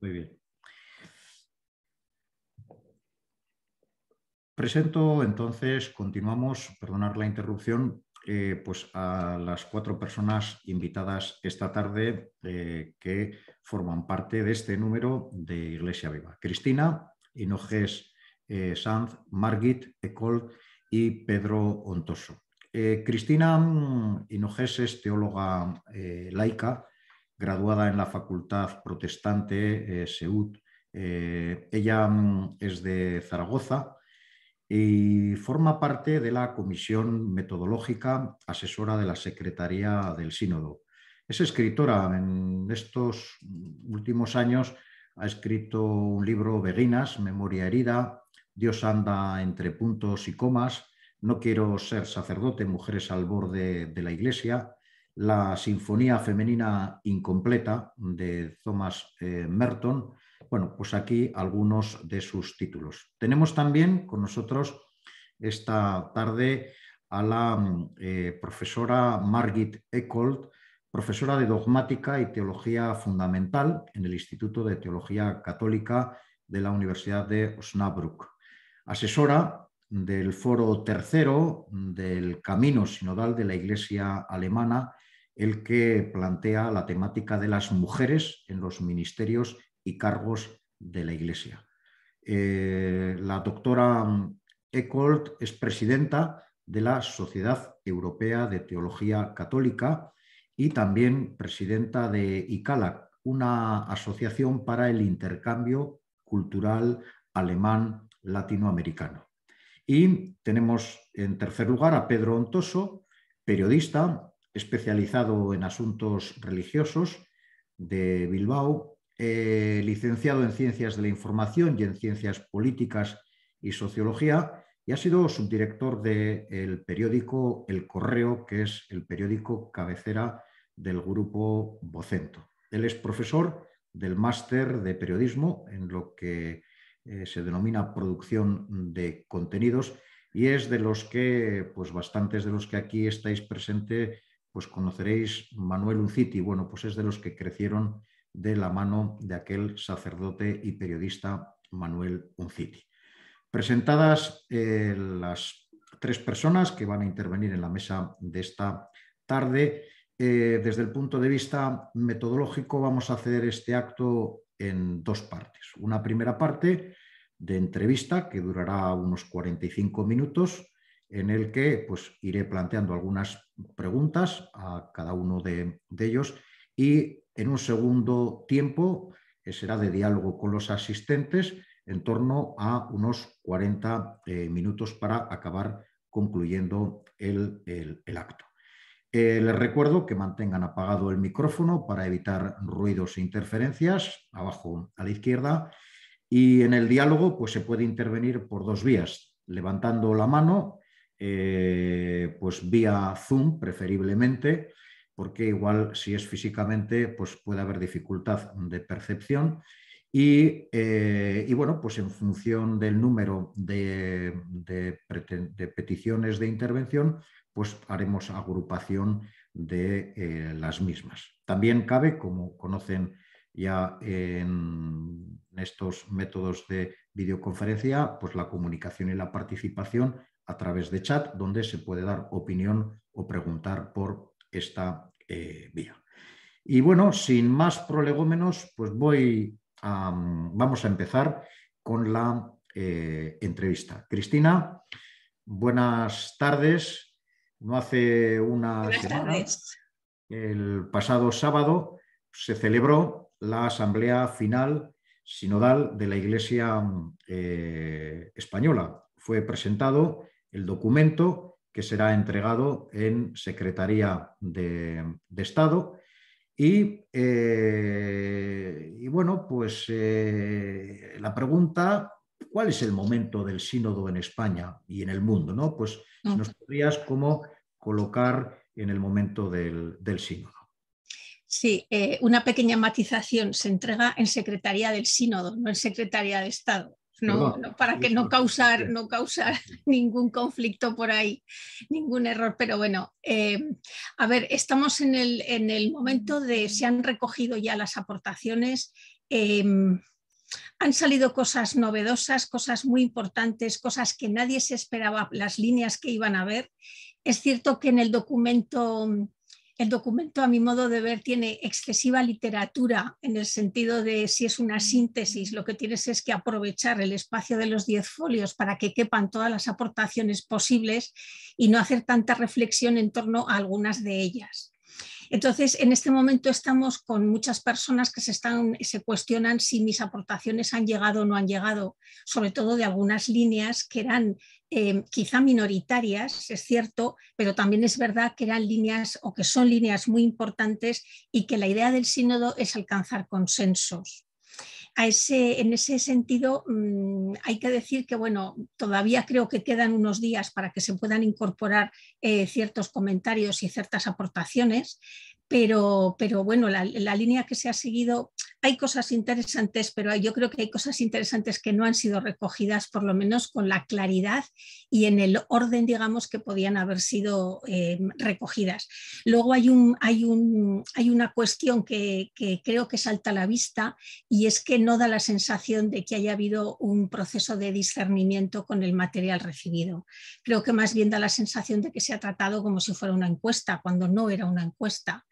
Muy bien. Presento entonces, continuamos, perdonar la interrupción, eh, pues a las cuatro personas invitadas esta tarde eh, que forman parte de este número de Iglesia Viva. Cristina, Hinojes eh, Sanz, Margit Ecol y Pedro Ontoso. Cristina Hinojes mm, es teóloga laica graduada en la Facultad Protestante eh, SEUD. Eh, ella mm, es de Zaragoza y forma parte de la Comisión Metodológica Asesora de la Secretaría del Sínodo. Es escritora. En estos últimos años ha escrito un libro, Beguinas, Memoria Herida, Dios anda entre puntos y comas, No quiero ser sacerdote, Mujeres al borde de la Iglesia, la Sinfonía Femenina Incompleta de Thomas eh, Merton. Bueno, pues aquí algunos de sus títulos. Tenemos también con nosotros esta tarde a la eh, profesora Margit Eckold, profesora de dogmática y teología fundamental en el Instituto de Teología Católica de la Universidad de Osnabrück, asesora del foro tercero del Camino Sinodal de la Iglesia Alemana el que plantea la temática de las mujeres en los ministerios y cargos de la Iglesia. Eh, la doctora Eckold es presidenta de la Sociedad Europea de Teología Católica y también presidenta de ICALAC, una asociación para el intercambio cultural alemán latinoamericano. Y tenemos en tercer lugar a Pedro Ontoso, periodista especializado en asuntos religiosos de Bilbao, eh, licenciado en Ciencias de la Información y en Ciencias Políticas y Sociología, y ha sido subdirector del periódico El Correo, que es el periódico cabecera del grupo Vocento. Él es profesor del máster de periodismo en lo que eh, se denomina producción de contenidos y es de los que, pues bastantes de los que aquí estáis presentes pues conoceréis Manuel Unciti, bueno, pues es de los que crecieron de la mano de aquel sacerdote y periodista Manuel Unciti. Presentadas eh, las tres personas que van a intervenir en la mesa de esta tarde, eh, desde el punto de vista metodológico vamos a hacer este acto en dos partes. Una primera parte de entrevista que durará unos 45 minutos en el que pues, iré planteando algunas preguntas a cada uno de, ellos y en un segundo tiempo eh, será de diálogo con los asistentes en torno a unos 40 eh, minutos para acabar concluyendo el, acto. Eh, les recuerdo que mantengan apagado el micrófono para evitar ruidos e interferencias, abajo a la izquierda, y en el diálogo pues, se puede intervenir por dos vías, levantando la mano eh, pues vía Zoom preferiblemente, porque igual si es físicamente pues puede haber dificultad de percepción. Y, eh, bueno, pues en función del número de, peticiones de intervención, pues haremos agrupación de eh, las mismas. También cabe, como conocen ya en estos métodos de videoconferencia, pues la comunicación y la participación a través de chat, donde se puede dar opinión o preguntar por esta eh, vía. Y bueno, sin más prolegómenos, pues voy mm, vamos a empezar con la eh, entrevista. Cristina, buenas tardes. No hace una el pasado sábado, se celebró la asamblea final sinodal de la Iglesia mm, eh, Española. Fue presentado el documento que será entregado en Secretaría de, Estado. Eh, y, bueno, pues eh, la pregunta, ¿cuál es el momento del sínodo en España y en el mundo? ¿no? Pues nos podrías cómo colocar en el momento del, sínodo. Sí, eh, una pequeña matización. Se entrega en Secretaría del Sínodo, no en Secretaría de Estado no, para que no causar, no causar ningún conflicto por ahí, ningún error. Pero bueno, em, a ver, estamos en el, en el, momento de, se han recogido ya las aportaciones. Em, han salido cosas novedosas, cosas muy importantes, cosas que nadie se esperaba, las líneas que iban a ver. Es cierto que en el documento el documento, a mi modo de ver, tiene excesiva literatura en el sentido de si es una síntesis, lo que tienes es que aprovechar el espacio de los diez folios para que quepan todas las aportaciones posibles y no hacer tanta reflexión en torno a algunas de ellas. Entonces, en este momento estamos con muchas personas que se, están, cuestionan si mis aportaciones han llegado o no han llegado, sobre todo de algunas líneas que eran eh, quizá minoritarias, es cierto, pero también es verdad que eran líneas o que son líneas muy importantes y que la idea del sínodo es alcanzar consensos en ese sentido, mm, hay que decir que, bueno, todavía creo que quedan unos días para que se puedan incorporar eh, ciertos comentarios y ciertas aportaciones, pero, bueno, la, línea que se ha seguido hay cosas interesantes, pero yo creo que hay cosas interesantes que no han sido recogidas, por lo menos con la claridad y en el orden, digamos, que podían haber sido eh, recogidas. Luego hay, una cuestión que, que, creo que salta a la vista y es que no da la sensación de que haya habido un proceso de discernimiento con el material recibido. Creo que más bien da la sensación de que se ha tratado como si fuera una encuesta, cuando no era una encuesta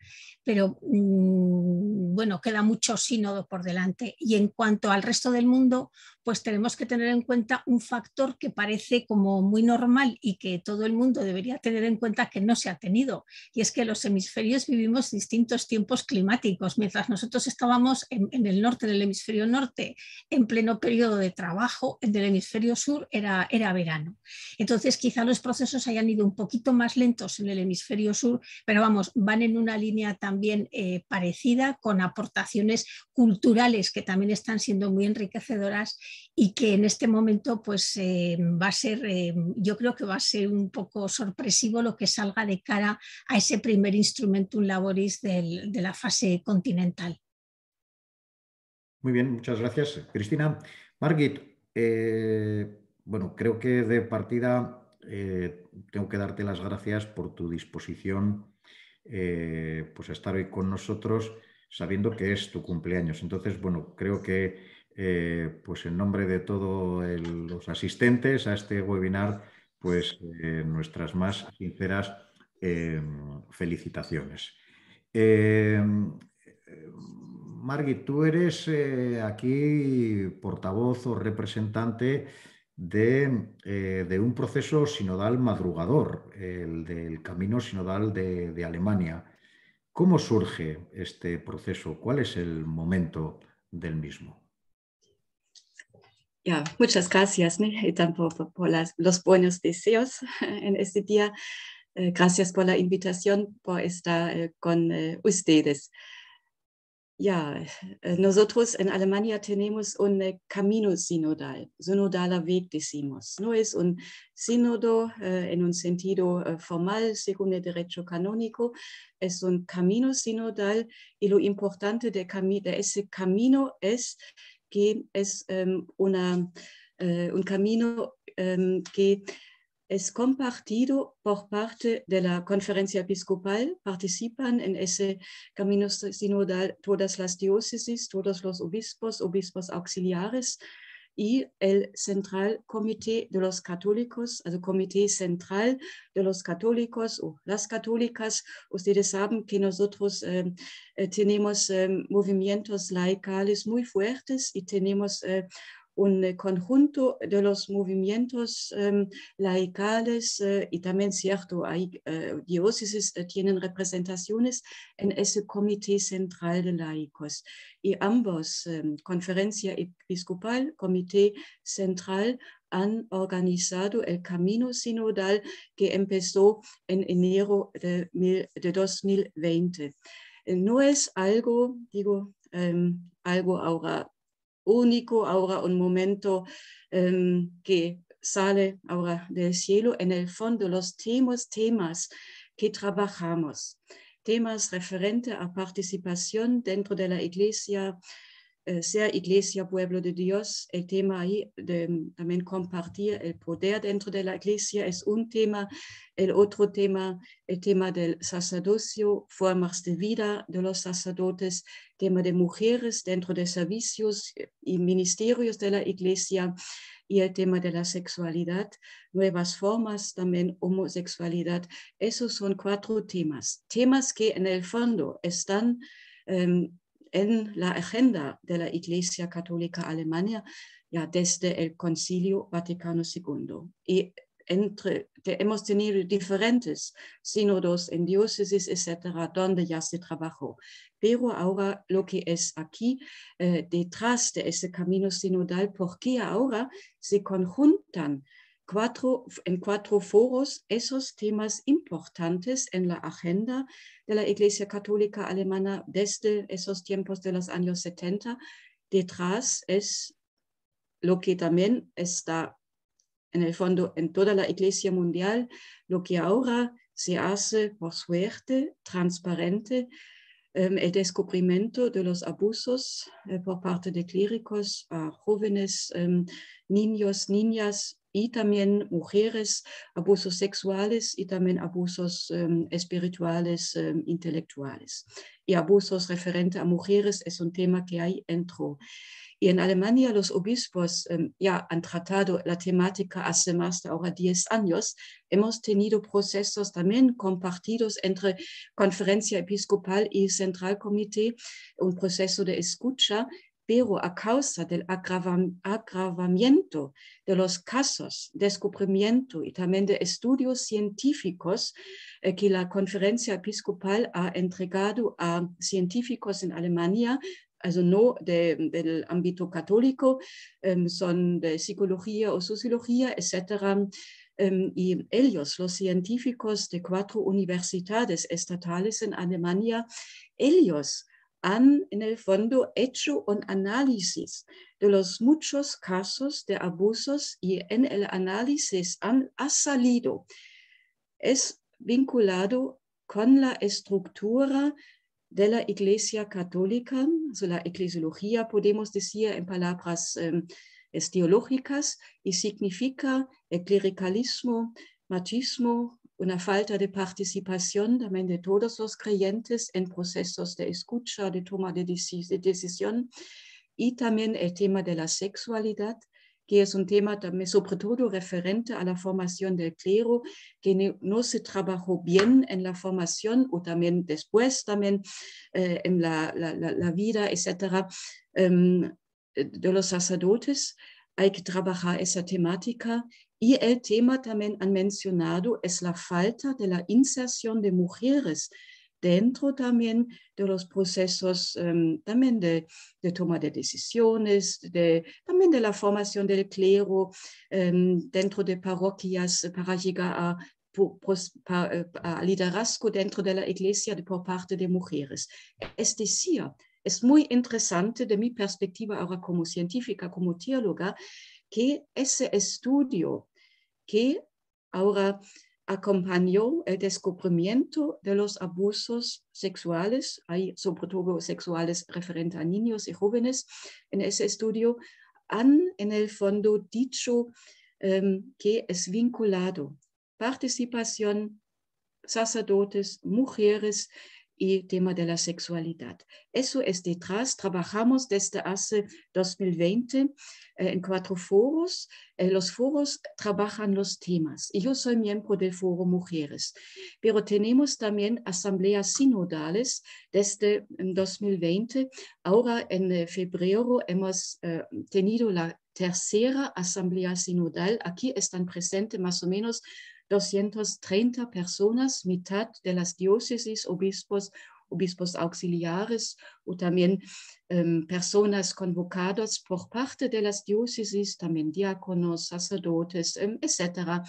pero mm, bueno, queda mucho sínodo por delante. Y en cuanto al resto del mundo, pues tenemos que tener en cuenta un factor que parece como muy normal y que todo el mundo debería tener en cuenta que no se ha tenido. Y es que los hemisferios vivimos distintos tiempos climáticos. Mientras nosotros estábamos en, el norte, en el hemisferio norte, en pleno periodo de trabajo, en el hemisferio sur era, era verano. Entonces quizá los procesos hayan ido un poquito más lentos en el hemisferio sur, pero vamos, van en una línea también eh, parecida con aportaciones culturales que también están siendo muy enriquecedoras y que en este momento pues eh, va a ser, eh, yo creo que va a ser un poco sorpresivo lo que salga de cara a ese primer instrumentum laboris de la fase continental. Muy bien, muchas gracias, Cristina. Margit, eh, bueno, creo que de partida tengo que darte las gracias por tu disposición pues a estar hoy con nosotros sabiendo que es tu cumpleaños. Entonces, bueno, creo que eh, pues en nombre de todos los asistentes a este webinar, pues eh, nuestras más sinceras eh, felicitaciones. Margit, tú eres aquí portavoz o representante de, un proceso sinodal madrugador, el del camino sinodal de, de Alemania. ¿Cómo surge este proceso? ¿Cuál es el momento del mismo? muchas gracias, y por, los buenos deseos en este día. Eh, gracias por la invitación, por estar eh, con eh, ustedes. Ya, nosotros en Alemania tenemos un camino sinodal, la weg decimos. No es un sínodo en un sentido formal según el derecho canónico, es un camino sinodal y lo importante de ese camino es que es ähm, äh, un camino ähm, que es compartido por parte de la conferencia episcopal. Participan en ese camino sinodal todas las diócesis, todos los obispos, obispos auxiliares, y el Central Comité de los Católicos, el Comité Central de los Católicos o las Católicas. Ustedes saben que nosotros ähm, äh, tenemos ähm, movimientos laicales muy fuertes y tenemos äh, un eh, conjunto de los movimientos em, laicales eh, y también cierto, hay eh, diócesis tienen representaciones en ese comité central de laicos y ambos, em, conferencia episcopal, comité central, han organizado el camino sinodal que empezó en enero de, 2020. No es algo, digo, em, algo ahora único, ahora un momento em, que sale ahora del cielo. En el fondo, los temas, temas que trabajamos, temas referente a participación dentro de la iglesia, eh, sea iglesia, pueblo de Dios, el tema ahí de mm, también compartir el poder dentro de la iglesia es un tema, el otro tema, el tema del sacerdocio, formas de vida de los sacerdotes, tema de mujeres dentro de servicios eh, y ministerios de la iglesia y el tema de la sexualidad, nuevas formas, también homosexualidad. Esos son cuatro temas, temas que en el fondo están... Em, en la agenda de la Iglesia Católica Alemania ya desde el Concilio Vaticano II. Y entre, hemos tenido diferentes sínodos en diócesis, etcétera, donde ya se trabajó. Pero ahora lo que es aquí, eh, detrás de ese camino sinodal, porque ahora se conjuntan cuatro, en cuatro foros esos temas importantes en la agenda de la Iglesia Católica Alemana desde esos tiempos de los años 70. Detrás es lo que también está en el fondo en toda la Iglesia Mundial, lo que ahora se hace, por suerte, transparente, em, el descubrimiento de los abusos eh, por parte de clérigos a jóvenes, em, niños, niñas, y también mujeres, abusos sexuales y también abusos em, espirituales, em, intelectuales. Y abusos referente a mujeres es un tema que hay dentro. Y en Alemania los obispos em, ya han tratado la temática hace más de ahora 10 años. Hemos tenido procesos también compartidos entre Conferencia Episcopal y Central Comité, un proceso de escucha pero a causa del agravamiento de los casos, descubrimiento y también de estudios científicos eh, que la conferencia episcopal ha entregado a científicos en Alemania, no del ámbito católico, em, son de psicología o sociología, etc. Em, y ellos, los científicos de cuatro universidades estatales en Alemania, ellos han, en el fondo, hecho un análisis de los muchos casos de abusos y en el análisis han, ha salido. Es vinculado con la estructura de la Iglesia Católica, la eclesiología, podemos decir en palabras eh, y significa el clericalismo, machismo, una falta de participación también de todos los creyentes en procesos de escucha, de toma de, decisión y también el tema de la sexualidad que es un tema también sobre todo referente a la formación del clero, que no se trabajó bien en la formación o también después también eh, en la, vida, etcétera, em, de los sacerdotes hay que trabajar esa temática y el tema también han mencionado es la falta de la inserción de mujeres dentro también de los procesos em, también de, toma de decisiones, también de la formación del clero em, dentro de parroquias para llegar a, eh, a liderazgo dentro de la iglesia por parte de mujeres. Es decir, es muy interesante de mi perspectiva ahora como científica, como teóloga, que ese estudio que ahora acompañó el descubrimiento de los abusos sexuales, hay sobre todo sexuales referentes a niños y jóvenes, en ese estudio han en el fondo dicho em, que es vinculado participación sacerdotes, mujeres, y tema de la sexualidad. Eso es detrás. Trabajamos desde hace 2020 eh, en cuatro foros. Eh, los foros trabajan los temas. Yo soy miembro del Foro Mujeres, pero tenemos también asambleas sinodales desde 2020. Ahora en eh, febrero hemos tenido la tercera asamblea sinodal. Aquí están presentes más o menos 230 personas, mitad de las diócesis, obispos, obispos auxiliares o también ähm, personas convocadas por parte de las diócesis, también diáconos, sacerdotes, ähm, etc.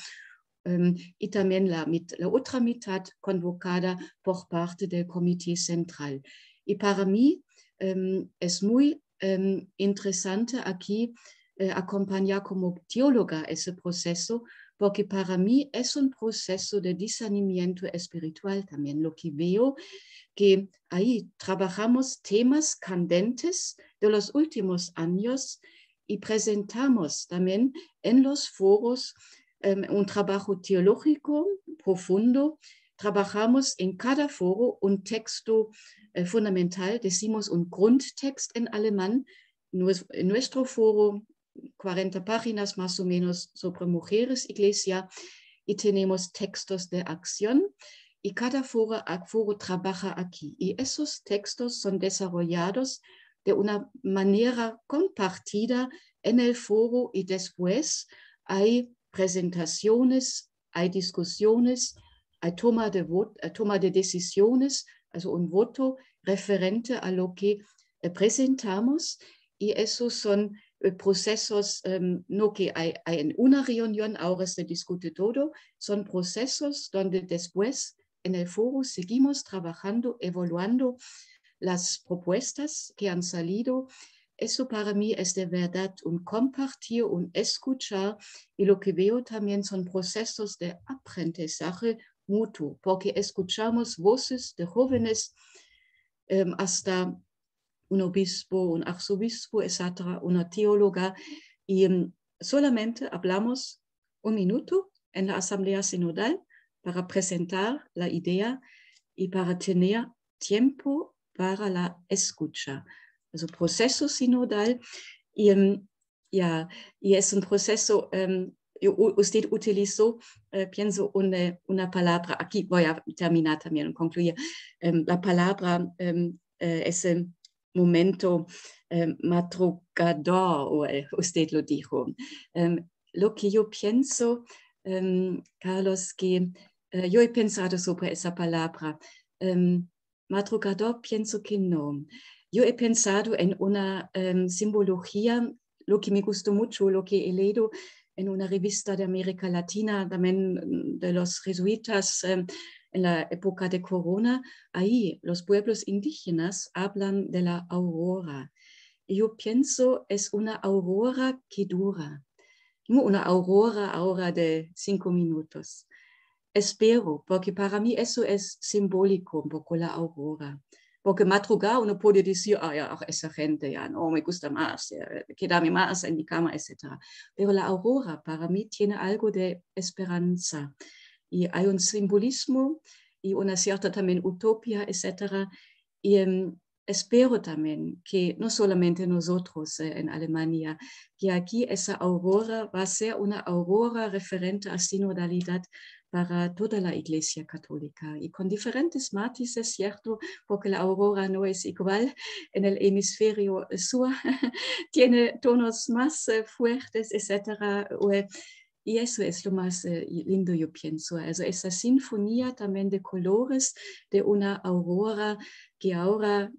Ähm, y también la, la otra mitad convocada por parte del Comité Central. Y para mí es muy interesante aquí äh, acompañar como teóloga ese proceso porque para mí es un proceso de discernimiento espiritual también. Lo que veo que ahí trabajamos temas candentes de los últimos años y presentamos también en los foros em, un trabajo teológico profundo. Trabajamos en cada foro un texto eh, fundamental, decimos un Grundtext en alemán. Nuestro foro 40 páginas más o menos sobre mujeres, iglesia, y tenemos textos de acción y cada foro, trabaja aquí. Y esos textos son desarrollados de una manera compartida en el foro y después hay presentaciones, hay discusiones, hay toma de, eh, toma de decisiones, also un voto referente a lo que eh, presentamos y esos son Äh, procesos, ähm, no que hay, en una reunión, ahora se discute todo, son procesos donde después en el foro seguimos trabajando, evaluando las propuestas que han salido. Eso para mí es de verdad un compartir, un escuchar y lo que veo también son procesos de aprendizaje mutuo, porque escuchamos voces de jóvenes em, hasta un obispo, un arzobispo, etcétera, una teóloga, y em, solamente hablamos un minuto en la asamblea sinodal para presentar la idea y para tener tiempo para la escucha. Es proceso sinodal y, em, y es un proceso em, usted utilizó, eh, pienso, una, palabra, aquí voy a terminar también, concluir, la palabra eh, es momento eh, o eh, usted lo dijo. Em, lo que yo pienso, em, Carlos, que eh, yo he pensado sobre esa palabra. Em, madrugador pienso que no. Yo he pensado en una simbología, lo que me gustó mucho, lo que he leído en una revista de América Latina, también de los jesuitas, en la época de Corona, ahí los pueblos indígenas hablan de la aurora. yo pienso, es una aurora que dura, no una aurora ahora de cinco minutos. Espero, porque para mí eso es simbólico un poco la aurora. Porque madrugar uno puede decir, ah, esa gente, ya no me gusta más, ya, eh, más en mi cama, etc. Pero la aurora para mí tiene algo de esperanza y hay un simbolismo y una cierta también utopía, etc. Y em, espero también que no solamente nosotros eh, en Alemania, que aquí esa aurora va a ser una aurora referente a sinodalidad para toda la Iglesia Católica y con diferentes matices, ¿cierto? Porque la aurora no es igual en el hemisferio sur, tiene tonos más eh, fuertes, etc. Y eso es lo más eh, lindo, yo pienso. esa sinfonía también de colores de una aurora que ahora,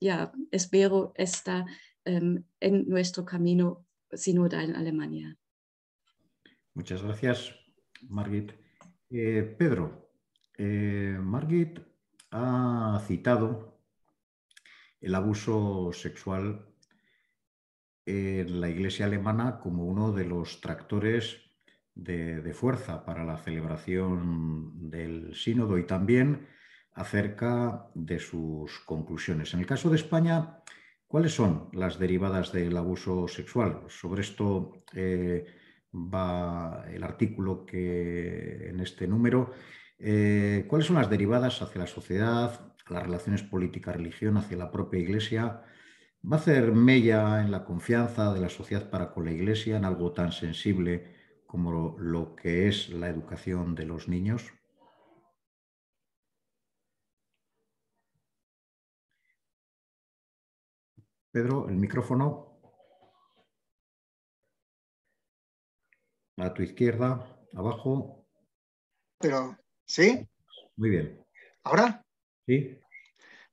ya, espero, está em, en nuestro camino sinodal en Alemania. Muchas gracias, Margit. Eh, Pedro, eh, Margit ha citado el abuso sexual en la iglesia alemana como uno de los tractores de, fuerza para la celebración del sínodo y también acerca de sus conclusiones. En el caso de España, ¿cuáles son las derivadas del abuso sexual? Pues sobre esto eh, va el artículo que en este número. Eh, ¿Cuáles son las derivadas hacia la sociedad, las relaciones política-religión, hacia la propia Iglesia? ¿Va a hacer mella en la confianza de la sociedad para con la Iglesia en algo tan sensible? como lo, que es la educación de los niños? Pedro, el micrófono. A tu izquierda, abajo. Pero, ¿sí? Muy bien. ¿Ahora? Sí.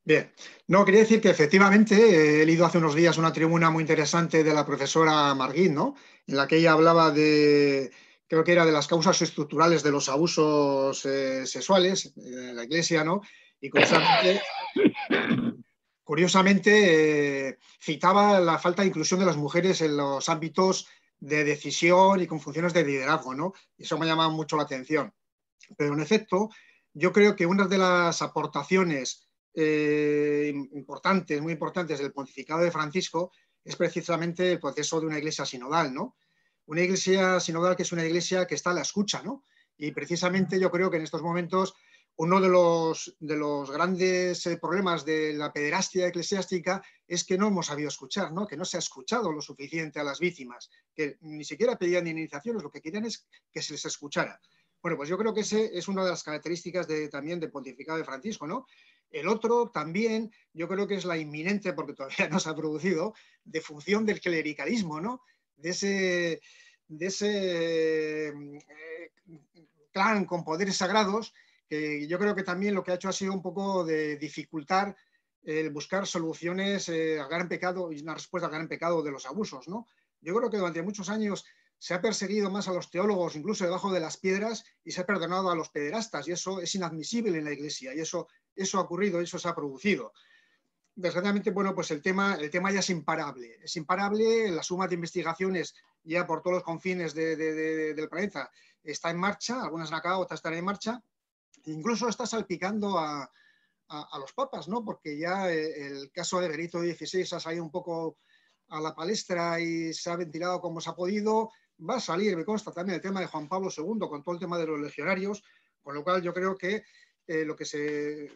Bien, no, quería decir que efectivamente eh, he leído hace unos días una tribuna muy interesante de la profesora Marguín, ¿no? En la que ella hablaba de, creo que era de las causas estructurales de los abusos eh, sexuales eh, en la iglesia, ¿no? Y curiosamente, citaba la falta de inclusión de las mujeres en los ámbitos de decisión y con funciones de liderazgo, ¿no? Y eso me ha llamado mucho la atención. Pero en efecto, yo creo que una de las aportaciones eh, importantes, muy importantes del pontificado de Francisco es precisamente el proceso de una iglesia sinodal, ¿no? Una iglesia sinodal que es una iglesia que está a la escucha, ¿no? Y precisamente yo creo que en estos momentos uno de los, grandes eh, problemas de la pederastia eclesiástica es que no hemos sabido escuchar, ¿no? que no se ha escuchado lo suficiente a las víctimas, que ni siquiera pedían indemnizaciones, lo que querían es que se les escuchara. Bueno, pues yo creo que ese es una de las características también del pontificado de Francisco, ¿no? El otro también, yo creo que es la inminente, porque todavía no se ha producido, de función del clericalismo, ¿no? De ese, eh, clan con poderes sagrados, que yo creo que también lo que ha hecho ha sido un poco de dificultar el buscar soluciones eh, al gran pecado y una respuesta al gran pecado de los abusos, ¿no? Yo creo que durante muchos años se ha perseguido más a los teólogos, incluso debajo de las piedras, y se ha perdonado a los pederastas, y eso es inadmisible en la Iglesia, y eso eso ha ocurrido, eso se ha producido. Desgraciadamente, bueno, pues el tema, el tema ya es imparable. Es imparable, la suma de investigaciones ya por todos los confines de, del planeta está en marcha, algunas han acabado, otras están en marcha. E incluso está salpicando a, los papas, ¿no? Porque ya eh, el, caso de Benito XVI ha salido un poco a la palestra y se ha ventilado como se ha podido. Va a salir, me consta, también el tema de Juan Pablo II con todo el tema de los legionarios, con lo cual yo creo que eh, eh,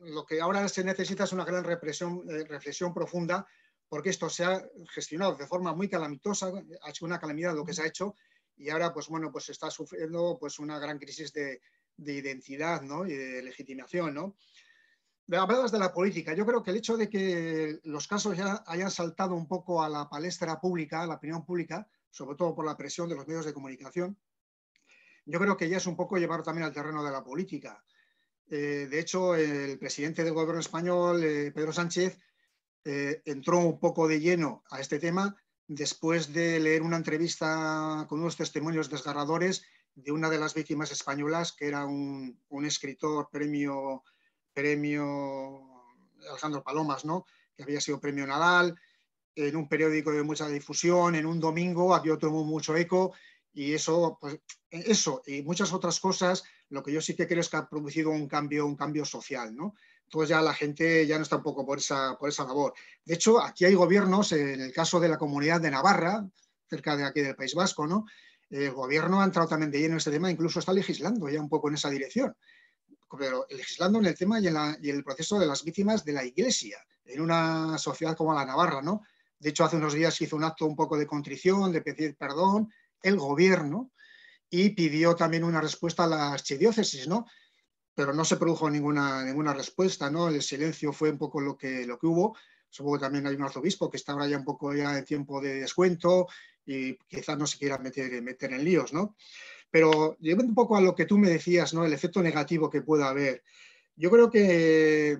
lo que ahora se necesita es una gran represión, eh, reflexión profunda, porque esto se ha gestionado de forma muy calamitosa, ha sido una calamidad lo que se ha hecho, y ahora pues bueno, pues está sufriendo pues una gran crisis de, identidad ¿no? y de legitimación. ¿no? de la política. Yo creo que el hecho de que los casos ya hayan saltado un poco a la palestra pública, a la opinión pública, sobre todo por la presión de los medios de comunicación, yo creo que ya es un poco llevar también al terreno de la política. Eh, de hecho, el presidente del gobierno español, eh, Pedro Sánchez, eh, entró un poco de lleno a este tema después de leer una entrevista con unos testimonios desgarradores de una de las víctimas españolas, que era un, escritor premio, premio Alejandro Palomas, ¿no? que había sido premio Nadal, en un periódico de mucha difusión, en un domingo, había tuvo mucho eco, y eso, pues, e-, eso y muchas otras cosas, lo que yo sí que creo es que ha producido un cambio, un cambio social, ¿no? Entonces ya la gente ya no está un poco por esa, por esa labor. De hecho, aquí hay gobiernos, en el caso de la comunidad de Navarra, cerca de aquí del País Vasco, ¿no? El gobierno ha entrado también de lleno en este tema, incluso está legislando ya un poco en esa dirección pero legislando en el tema y en, y en, el proceso de las víctimas de la Iglesia, en una sociedad como la Navarra, ¿no? De hecho, hace unos días hizo un acto un poco de contrición, de pedir perdón, el gobierno y pidió también una respuesta a la archidiócesis, ¿no? Pero no se produjo ninguna, ninguna respuesta, ¿no? El silencio fue un poco lo que, lo que hubo. Supongo que también hay un arzobispo que está ahora ya un poco ya en tiempo de descuento y quizás no se quiera meter, en líos, ¿no? Pero llevando un poco a lo que tú me decías, ¿no? El efecto negativo que pueda haber. Yo creo que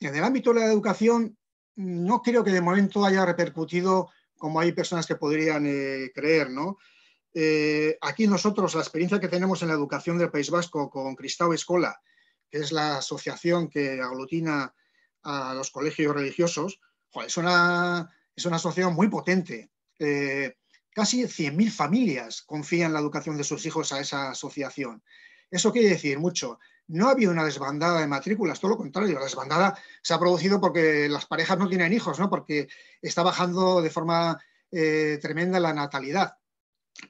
en el ámbito de la educación no creo que de momento haya repercutido como hay personas que podrían eh, creer, ¿no? Eh, aquí nosotros, la experiencia que tenemos en la educación del País Vasco con Cristau Escola, que es la asociación que aglutina a los colegios religiosos, es, una, asociación muy potente. Eh, casi 100.000 familias confían la educación de sus hijos a esa asociación. Eso quiere decir mucho. No ha habido una desbandada de matrículas, todo lo contrario. La desbandada se ha producido porque las parejas no tienen hijos, ¿no? porque está bajando de forma eh, tremenda la natalidad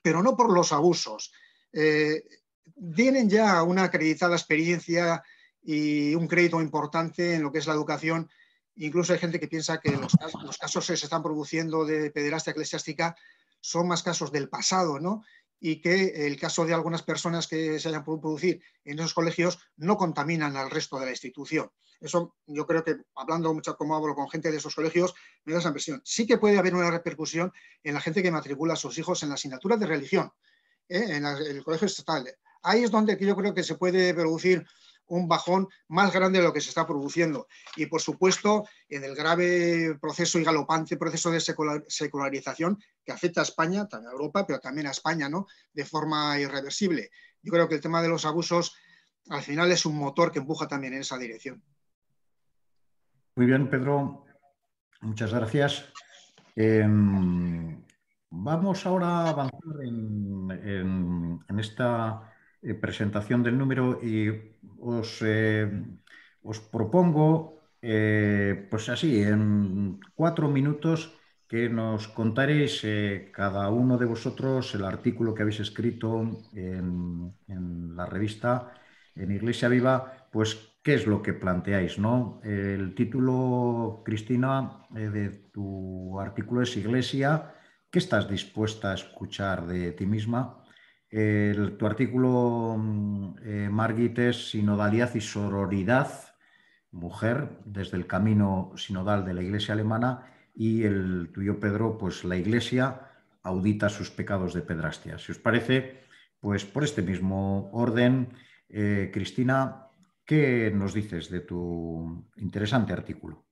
pero no por los abusos. tienen eh, ya una acreditada experiencia y un crédito importante en lo que es la educación. Incluso hay gente que piensa que los, casos, los casos que se están produciendo de pederastia eclesiástica son más casos del pasado, ¿no? y que el caso de algunas personas que se hayan podido producir en esos colegios no contaminan al resto de la institución. Eso yo creo que, hablando mucho como hablo con gente de esos colegios, me da esa impresión. Sí que puede haber una repercusión en la gente que matricula a sus hijos en la asignatura de religión, ¿eh? en, en, el colegio estatal. Ahí es donde yo creo que se puede producir un bajón más grande de lo que se está produciendo. Y por supuesto, en el grave proceso y galopante proceso de secularización que afecta a España, también a Europa, pero también a España, ¿no? De forma irreversible. Yo creo que el tema de los abusos al final es un motor que empuja también en esa dirección. Muy bien, Pedro. Muchas gracias. Em, vamos ahora a avanzar en esta eh, presentación del número y os, eh, propongo, eh, pues así, en cuatro minutos que nos contaréis cada uno de vosotros el artículo que habéis escrito en, en, la revista en Iglesia Viva, pues qué es lo que planteáis, ¿no? El título, Cristina, de tu artículo es Iglesia. ¿Qué estás dispuesta a escuchar de ti misma? El, tu artículo, mm, eh, Margit, es Sinodalidad y Sororidad, mujer, desde el camino sinodal de la Iglesia alemana, y el tuyo, Pedro, pues la Iglesia audita sus pecados de pedrastia. Si os parece, pues por este mismo orden, eh, Cristina, ¿qué nos dices de tu interesante artículo?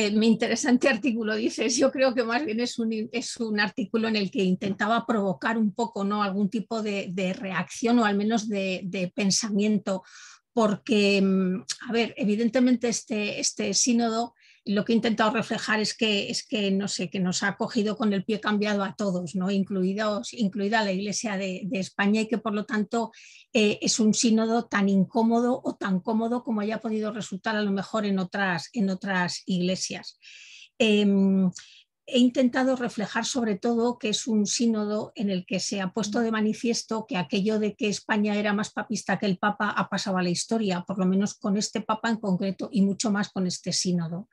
Eh, mi interesante artículo, dices, yo creo que más bien es un, es un artículo en el que intentaba provocar un poco ¿no? algún tipo de, reacción o al menos de, pensamiento, porque, mm, a ver, evidentemente este, este sínodo lo que he intentado reflejar es que, es que, no sé, que nos ha cogido con el pie cambiado a todos, ¿no? Incluidos, incluida la Iglesia de, España y que por lo tanto eh, es un sínodo tan incómodo o tan cómodo como haya podido resultar a lo mejor en otras, en otras iglesias. Em, he intentado reflejar sobre todo que es un sínodo en el que se ha puesto de manifiesto que aquello de que España era más papista que el Papa ha pasado a la historia, por lo menos con este Papa en concreto y mucho más con este sínodo,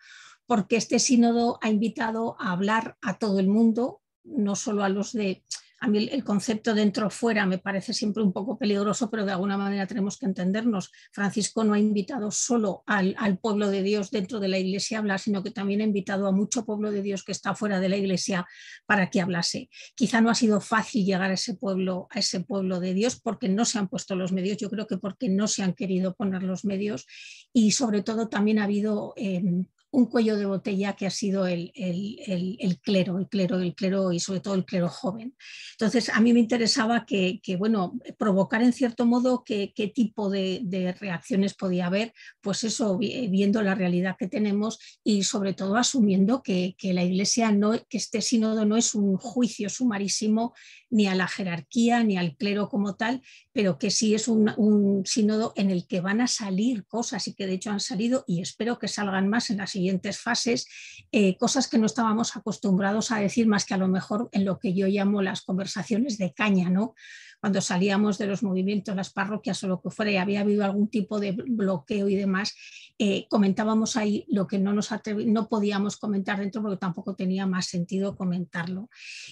porque este sínodo ha invitado a hablar a todo el mundo, no solo a los de a mí el concepto dentro fuera me parece siempre un poco peligroso, pero de alguna manera tenemos que entendernos. Francisco no ha invitado solo al, pueblo de Dios dentro de la iglesia a hablar, sino que también ha invitado a mucho pueblo de Dios que está fuera de la iglesia para que hablase. Quizá no ha sido fácil llegar a ese pueblo, a ese pueblo de Dios, porque no se han puesto los medios. Yo creo que porque no se han querido poner los medios y sobre todo también ha habido eh, un cuello de botella que ha sido el, el, el, clero, el clero, el clero y sobre todo el clero joven. Entonces, a mí me interesaba que, que bueno, provocar en cierto modo qué, qué tipo de, de, reacciones podía haber, pues eso, eh, viendo la realidad que tenemos y sobre todo asumiendo que, que la Iglesia, no, que este sínodo no es un juicio sumarísimo ni a la jerarquía, ni al clero como tal, pero que sí es un, sínodo en el que van a salir cosas y que de hecho han salido y espero que salgan más en las siguientes fases, eh, cosas que no estábamos acostumbrados a decir más que a lo mejor en lo que yo llamo las conversaciones de caña, ¿no? cuando salíamos de los movimientos, las parroquias o lo que fuera, y había habido algún tipo de bloqueo y demás, eh, comentábamos ahí lo que no, nos no podíamos comentar dentro porque tampoco tenía más sentido comentarlo.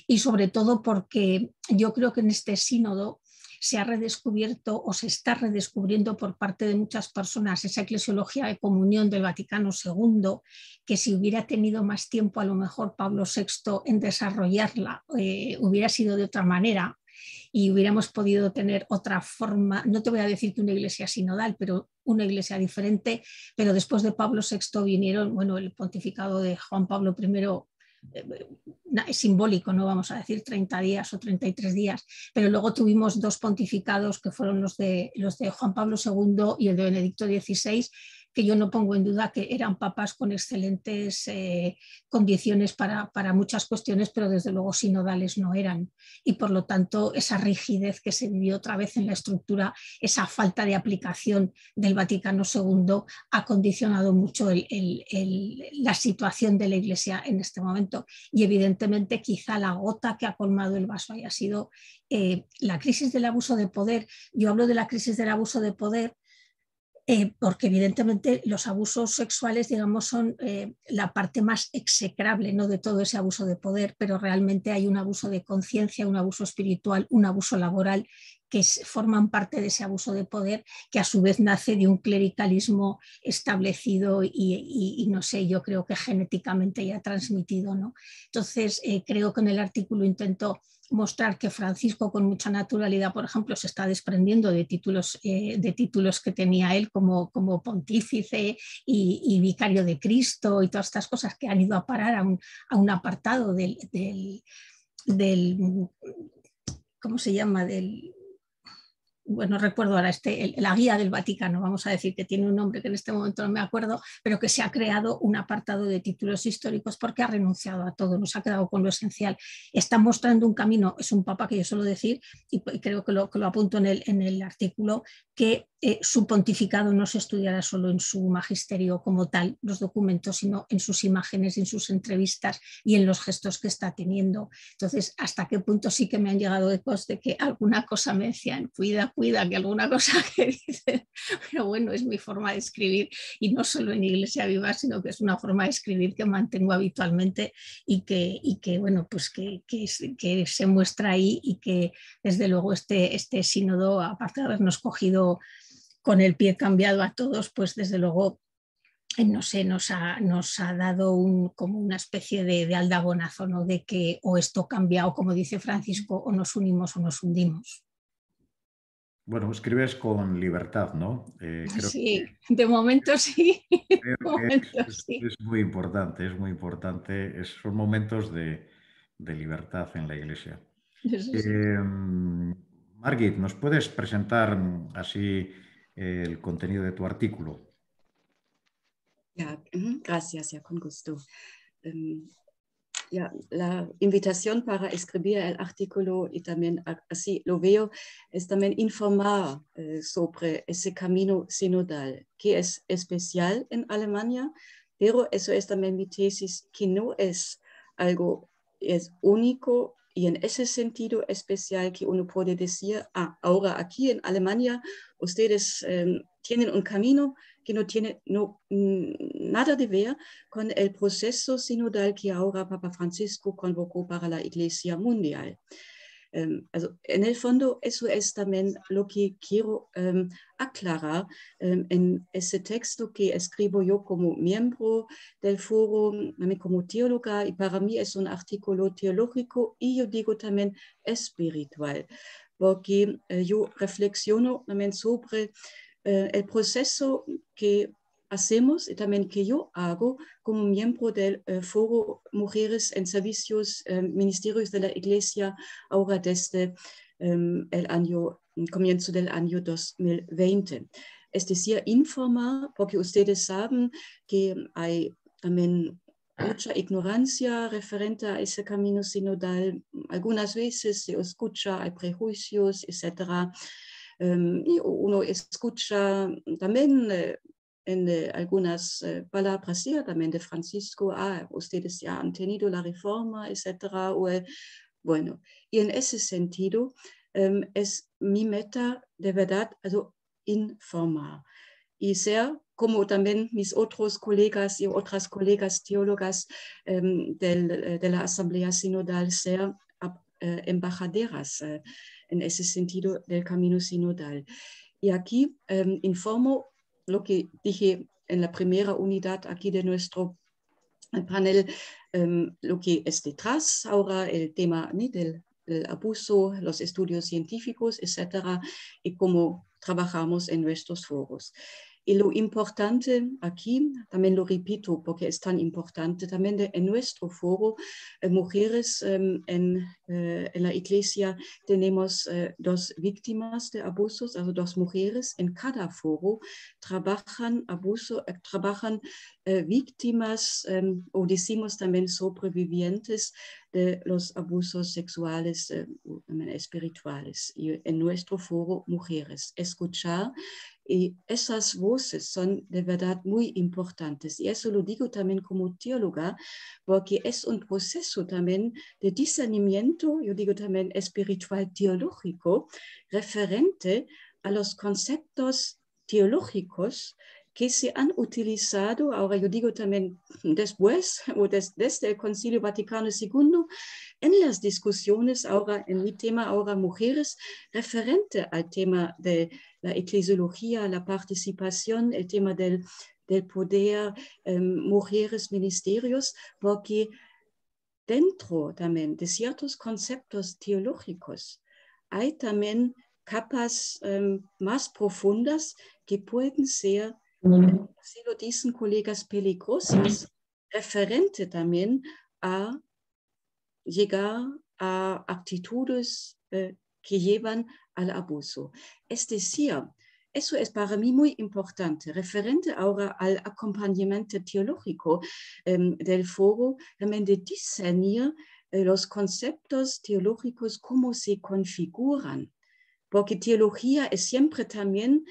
Y sobre todo porque yo creo que en este sínodo se ha redescubierto o se está redescubriendo por parte de muchas personas esa eclesiología de comunión del Vaticano II, que si hubiera tenido más tiempo a lo mejor Pablo VI en desarrollarla, eh, hubiera sido de otra manera, y hubiéramos podido tener otra forma, no te voy a decir que una iglesia sinodal, pero una iglesia diferente, pero después de Pablo VI vinieron, bueno, el pontificado de Juan Pablo I eh, es simbólico, no vamos a decir 30 días o 33 días, pero luego tuvimos dos pontificados que fueron los de, los de Juan Pablo II y el de Benedicto XVI, que yo no pongo en duda que eran papas con excelentes eh, condiciones para, muchas cuestiones, pero desde luego sinodales no eran. Y por lo tanto, esa rigidez que se vivió otra vez en la estructura, esa falta de aplicación del Vaticano II, ha condicionado mucho la situación de la Iglesia en este momento. Y evidentemente, quizá la gota que ha colmado el vaso haya sido eh, la crisis del abuso de poder. Yo hablo de la crisis del abuso de poder eh, porque evidentemente los abusos sexuales, digamos, son eh, la parte más execrable ¿no? de todo ese abuso de poder, pero realmente hay un abuso de conciencia, un abuso espiritual, un abuso laboral que forman parte de ese abuso de poder que a su vez nace de un clericalismo establecido y, no sé, yo creo que genéticamente ya transmitido. ¿no? Entonces, eh, creo que en el artículo intento mostrar que Francisco con mucha naturalidad, por ejemplo, se está desprendiendo de títulos, eh, de títulos que tenía él como, como pontífice y, y, vicario de Cristo y todas estas cosas que han ido a parar a un, a un apartado del, del, del, ¿cómo se llama?, del, bueno, recuerdo ahora este, la guía del Vaticano, vamos a decir que tiene un nombre que en este momento no me acuerdo, pero que se ha creado un apartado de títulos históricos porque ha renunciado a todo, nos ha quedado con lo esencial. Está mostrando un camino, es un papa que yo suelo decir, y creo que lo, apunto en el, artículo, que eh, su pontificado no se estudiará solo en su magisterio como tal, los documentos, sino en sus imágenes, en sus entrevistas y en los gestos que está teniendo. Entonces, ¿hasta qué punto sí que me han llegado ecos de que alguna cosa me en cuida, cuida, que alguna cosa que dice, pero bueno, es mi forma de escribir y no solo en Iglesia Viva, sino que es una forma de escribir que mantengo habitualmente y que, y que bueno, pues que, se muestra ahí y que desde luego este, este, sínodo, aparte de habernos cogido con el pie cambiado a todos, pues desde luego eh, no sé, nos ha, dado como una especie de, de, aldabonazo, ¿no? De que o esto cambia o como dice Francisco, o nos unimos o nos hundimos. Bueno, escribes con libertad, ¿no? Eh, sí, de momento sí. es, muy importante, es muy importante Son momentos de, libertad en la iglesia. Em, Margit, ¿nos puedes presentar así eh, el contenido de tu artículo? Ya, gracias, ya con gusto. Em, la invitación para escribir el artículo y también así lo veo, es también informar eh, sobre ese camino sinodal, que es especial en Alemania, pero eso es también mi tesis, que no es algo es único y en ese sentido especial que uno puede decir, ah, ahora aquí en Alemania ustedes em, tienen un camino que no tiene mm, nada de ver con el proceso sinodal que ahora Papa Francisco convocó para la Iglesia Mundial. Em, en el fondo, eso es también lo que quiero em, aclarar em, en ese texto que escribo yo como miembro del foro, como teóloga, y para mí es un artículo teológico y yo digo también espiritual, porque eh, yo reflexiono también sobre eh, el proceso que hacemos y también que yo hago como miembro del eh, Foro Mujeres en Servicios eh, Ministerios de la Iglesia, ahora desde em, el año, comienzo del año 2020. Es decir, informar, porque ustedes saben que hay también mucha ignorancia referente a ese camino sinodal. Algunas veces se escucha, hay prejuicios, etcétera. Em, y uno escucha también eh, en eh, algunas eh, palabras también de Francisco, ah, ustedes ya han tenido la reforma, etcétera. bueno, y en ese sentido em, es mi meta de verdad, informar y ser como también mis otros colegas y otras colegas teólogas em, de la Asamblea Sinodal, ser eh, embajaderas eh, en ese sentido del camino sinodal. Y aquí em, informo lo que dije en la primera unidad aquí de nuestro eh, panel, em, lo que es detrás ahora el tema del abuso, los estudios científicos, etcétera, y cómo trabajamos en nuestros foros. Y lo importante aquí, también lo repito porque es tan importante, también en nuestro foro, eh, mujeres em, eh, en, la iglesia, tenemos eh, dos víctimas de abusos, dos mujeres en cada foro, trabajan abuso, trabajan víctimas em, o decimos también sobrevivientes de los abusos sexuales espirituales. Y en nuestro foro, mujeres, escuchar y esas voces son de verdad muy importantes. Y eso lo digo también como teóloga, porque es un proceso también de discernimiento, yo digo también espiritual teológico, referente a los conceptos teológicos que se han utilizado, ahora yo digo también después o desde el Concilio Vaticano II, en las discusiones ahora en mi tema, ahora mujeres, referente al tema de la eclesiología, la participación, el tema del, del poder, em, mujeres, ministerios, porque dentro también de ciertos conceptos teológicos hay también capas em, más profundas que pueden ser, mm. si lo dicen colegas peligrosas, referente también a llegar a actitudes eh, que llevan al abuso. Es decir, eso es para mí muy importante, referente ahora al acompañamiento teológico em, del foro, también de diseñar eh, los conceptos teológicos, cómo se configuran, porque teología es siempre también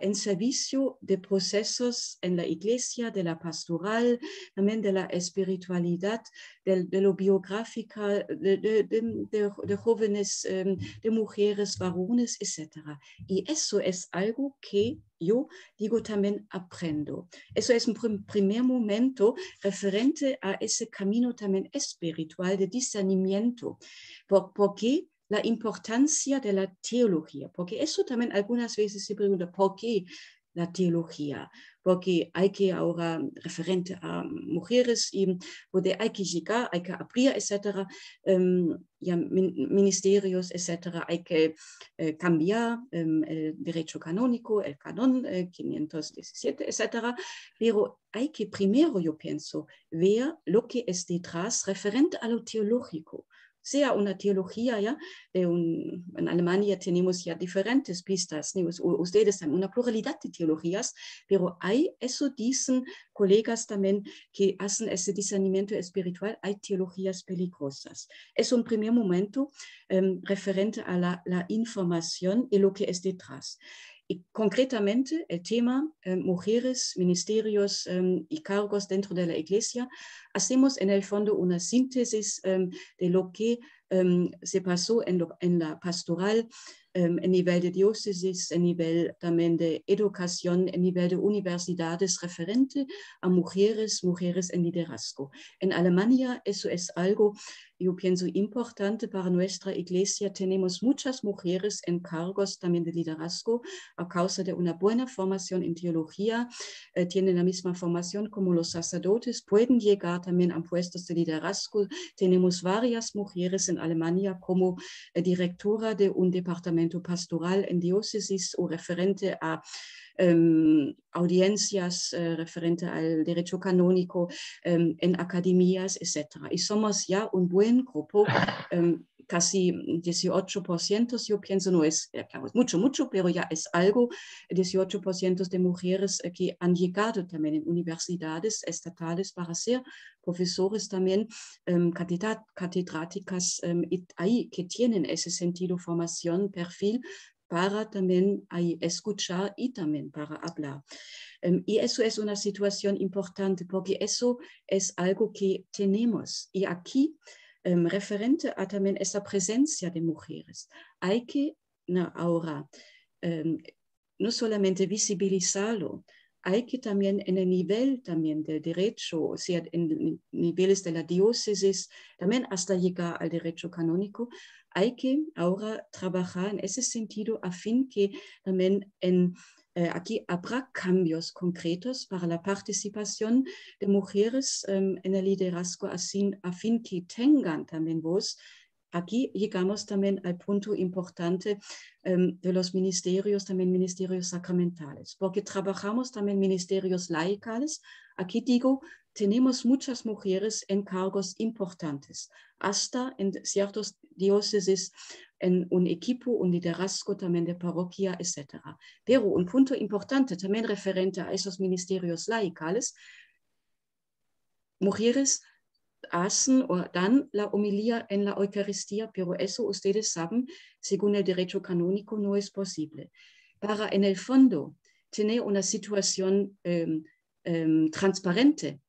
en servicio de procesos en la iglesia, de la pastoral, también de la espiritualidad, de, de lo biográfica, de, de, jóvenes, em, de mujeres, varones, etc. Y eso es algo que yo digo también aprendo. Eso es un primer momento referente a ese camino también espiritual de discernimiento, ¿Por qué? la importancia de la teología, porque eso también algunas veces se pregunta, ¿por qué la teología? Porque hay que ahora, referente a mujeres, y hay que llegar, hay que abrir, etcétera, em, ministerios, etcétera, hay que eh, cambiar em, el derecho canónico, el canon 517, eh, etcétera, pero hay que primero, yo pienso, ver lo que es detrás referente a lo teológico sea una teología, ¿ya? en Alemania tenemos ya diferentes pistas, ustedes tienen una pluralidad de teologías, pero hay, eso dicen colegas también que hacen ese discernimiento espiritual, hay teologías peligrosas. Es un primer momento em, referente a la información y lo que es detrás y concretamente el tema eh, mujeres, ministerios em, y cargos dentro de la Iglesia, hacemos en el fondo una síntesis em, de lo que em, se pasó en la pastoral Ähm, en nivel de diócesis, en nivel también de educación, en nivel de universidades referente a mujeres, mujeres en liderazgo. En Alemania eso es algo, yo pienso, importante para nuestra iglesia. Tenemos muchas mujeres en cargos también de liderazgo a causa de una buena formación en teología. Eh, tienen la misma formación como los sacerdotes, pueden llegar también a puestos de liderazgo. Tenemos varias mujeres en Alemania como eh, directora de un departamento Pastoral en diócesis o referente a em, audiencias, eh, referente al derecho canónico em, en academias, etc. Y somos ya un buen grupo em, casi 18%, yo pienso no eh, es, mucho, mucho, pero ya es algo, 18% de mujeres que han llegado también en universidades estatales para ser profesores también, em, catedráticas em, y ahí que tienen ese sentido, formación, perfil para también escuchar y también para hablar. Em, y eso es una situación importante porque eso es algo que tenemos. Y aquí Ähm, referente a también esa presencia de mujeres. Hay que ahora ähm, no solamente visibilizarlo, hay que también en el nivel también del derecho, o sea, en niveles de la diócesis, también hasta llegar al derecho canónico, hay que ahora trabajar en ese sentido a fin que también en Äh, aquí habrá cambios concretos para la participación de mujeres ähm, en el liderazgo, así, a fin que tengan también voz. Aquí llegamos también al punto importante ähm, de los ministerios, también ministerios sacramentales, porque trabajamos también ministerios laicales. Aquí digo, tenemos muchas mujeres en cargos importantes, hasta en ciertos diócesis en un equipo, un liderazgo también de parroquia, etc. Pero un punto importante también referente a esos ministerios laicales, mujeres hacen o dan la homilía en la Eucaristía, pero eso ustedes saben, según el derecho canónico, no es posible. Para en el fondo tener una situación em, em, transparente,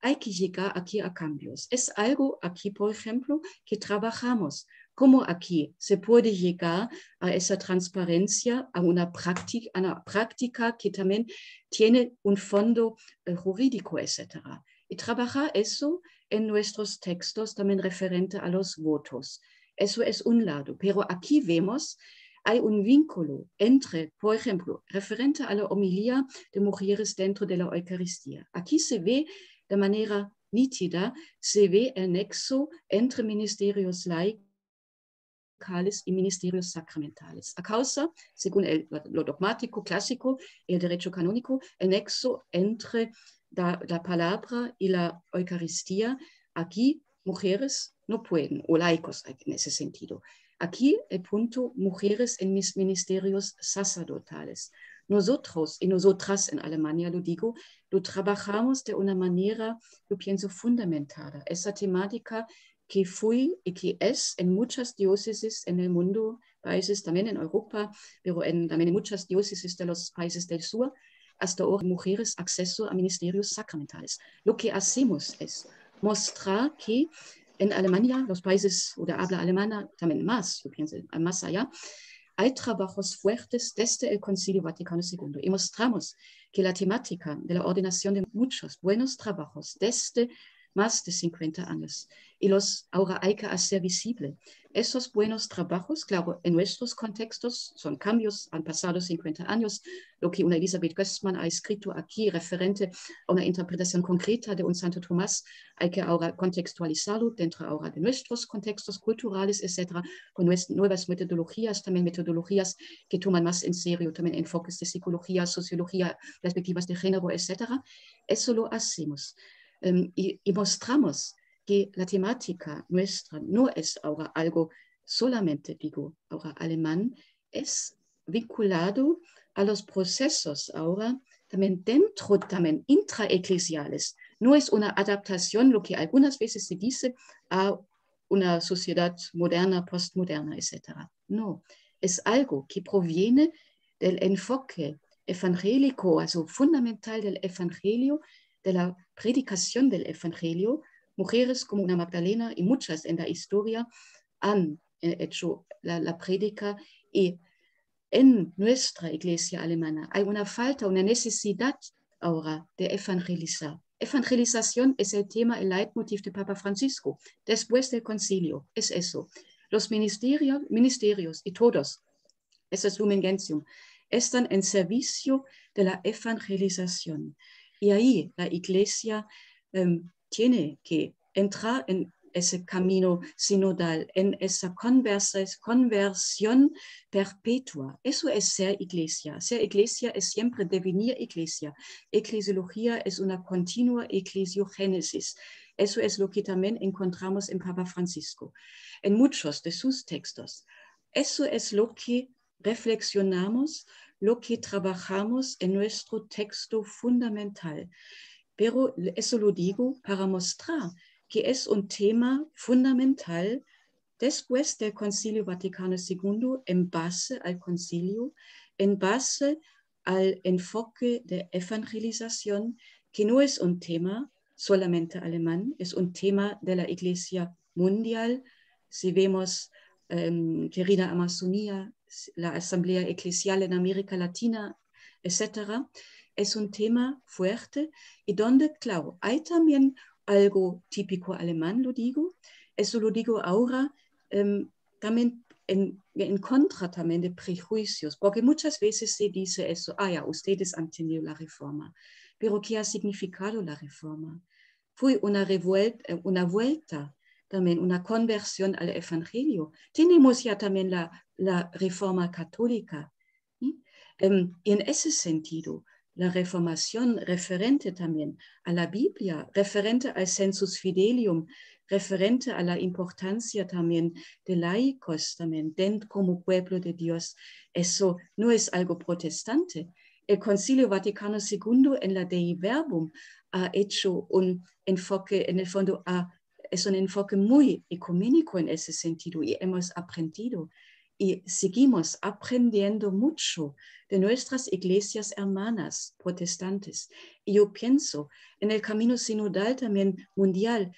hay que llegar aquí a cambios. Es algo aquí, por ejemplo, que trabajamos cómo aquí se puede llegar a esa transparencia, a una práctica, a una práctica que también tiene un fondo eh, jurídico, etcétera. Y trabajar eso en nuestros textos también referente a los votos. Eso es un lado, pero aquí vemos hay un vínculo entre, por ejemplo, referente a la homilía de mujeres dentro de la Eucaristía. Aquí se ve de manera nítida, se ve el nexo entre ministerios laicos y ministerios sacramentales. A causa, según el, lo dogmático clásico el derecho canónico, el nexo entre la, palabra y la Eucaristía, aquí mujeres no pueden, o laicos en ese sentido. Aquí el punto mujeres en mis ministerios sacerdotales. Nosotros y nosotras en Alemania, lo digo, lo trabajamos de una manera, yo pienso, fundamental. Esa temática que fui y que es en muchas diócesis en el mundo, países también en Europa, pero en, también en muchas diócesis de los países del sur, hasta ahora mujeres acceso a ministerios sacramentales. Lo que hacemos es mostrar que en Alemania, los países o de habla alemana, también más, yo pienso, más allá, hay trabajos fuertes desde el Concilio Vaticano II y mostramos que la temática de la ordenación de muchos buenos trabajos desde más de 50 años. Y los que hacer visible. Esos buenos trabajos, claro, en nuestros contextos son cambios, han pasado 50 años. Lo que una Elizabeth Gössmann ha escrito aquí, referente a una interpretación concreta de un Santo Tomás, hay que ahora contextualizarlo dentro ahora de nuestros contextos culturales, etcétera, con nuevas metodologías, también metodologías que toman más en serio también enfoques de psicología, sociología, perspectivas de género, etcétera. Eso lo hacemos y, ähm, mostramos que la temática nuestra no es ahora algo solamente, digo, ahora alemán, es vinculado a los procesos ahora también dentro, también intraeclesiales. No es una adaptación, lo que algunas veces se dice, a una sociedad moderna, postmoderna, etc. No, es algo que proviene del enfoque evangélico, also fundamental del evangelio, de la predicación del Evangelio, mujeres como una Magdalena y muchas en la historia han eh, hecho la, predica y en nuestra iglesia alemana hay una falta, una necesidad ahora de evangelizar. Evangelización es el tema, el leitmotiv de Papa Francisco después del concilio. Es eso. Los ministerios, ministerios y todos, es el Lumen están en servicio de la evangelización. Y ahí la iglesia em, tiene que entrar en ese camino sinodal, en esa conversión perpetua. Eso es ser iglesia. Ser iglesia es siempre devenir iglesia. Eclesiología es una continua eclesiogénesis. Eso es lo que también encontramos en Papa Francisco, en muchos de sus textos. Eso es lo que reflexionamos lo que trabajamos en nuestro texto fundamental. Pero eso lo digo para mostrar que es un tema fundamental después del Concilio Vaticano II en base al concilio, en base al enfoque de evangelización, que no es un tema solamente alemán, es un tema de la Iglesia mundial. Si vemos em, querida Amazonía la Asamblea Eclesial en América Latina, etcétera, es un tema fuerte y donde, claro, hay también algo típico alemán, lo digo. Eso lo digo ahora em, también en, contra también de prejuicios, porque muchas veces se dice eso, ah, ya, ustedes han tenido la reforma, pero ¿qué ha significado la reforma? Fue una, revuelta, una vuelta también una conversión al Evangelio. Tenemos ya también la, reforma católica. Em, en ese sentido, la reformación referente también a la Biblia, referente al census fidelium, referente a la importancia también de laicos también como pueblo de Dios. Eso no es algo protestante. El Concilio Vaticano II en la Dei Verbum ha hecho un enfoque en el fondo a es un enfoque muy ecuménico en ese sentido y hemos aprendido y seguimos aprendiendo mucho de nuestras iglesias hermanas protestantes. Y yo pienso, en el camino sinodal también mundial,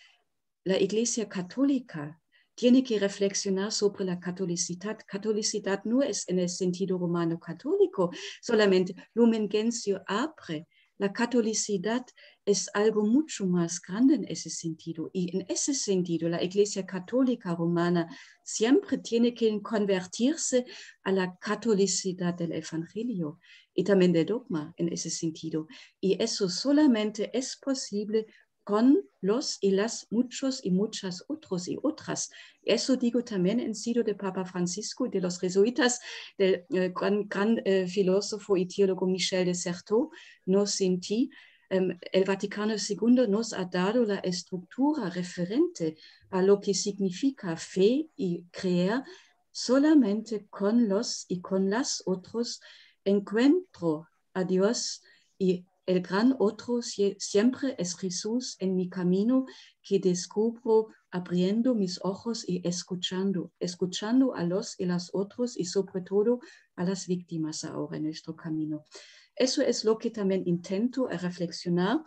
la iglesia católica tiene que reflexionar sobre la catolicidad. Catolicidad no es en el sentido romano católico, solamente Lumen Gentium abre la catolicidad es algo mucho más grande en ese sentido. Y en ese sentido, la Iglesia Católica Romana siempre tiene que convertirse a la catolicidad del Evangelio y también del dogma en ese sentido. Y eso solamente es posible con los y las muchos y muchas otros y otras. Eso digo también en sido de Papa Francisco y de los jesuitas, del eh, gran, eh, filósofo y teólogo Michel de Certeau, no sentí. Em, el Vaticano II nos ha dado la estructura referente a lo que significa fe y creer solamente con los y con las otros encuentro a Dios y el gran otro siempre es Jesús en mi camino que descubro abriendo mis ojos y escuchando, escuchando a los y las otros y sobre todo a las víctimas ahora en nuestro camino. Eso es lo que también intento reflexionar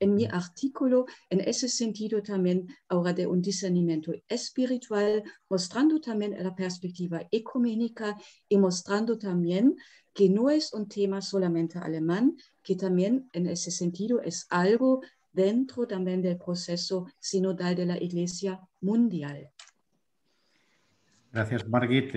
en mi mhm. artículo en ese sentido también ahora de un discernimiento espiritual, mostrando también la perspectiva ecuménica y mostrando también que no es un tema solamente alemán, que también en ese sentido es algo dentro también del proceso sinodal de la Iglesia mundial. Gracias, Margit.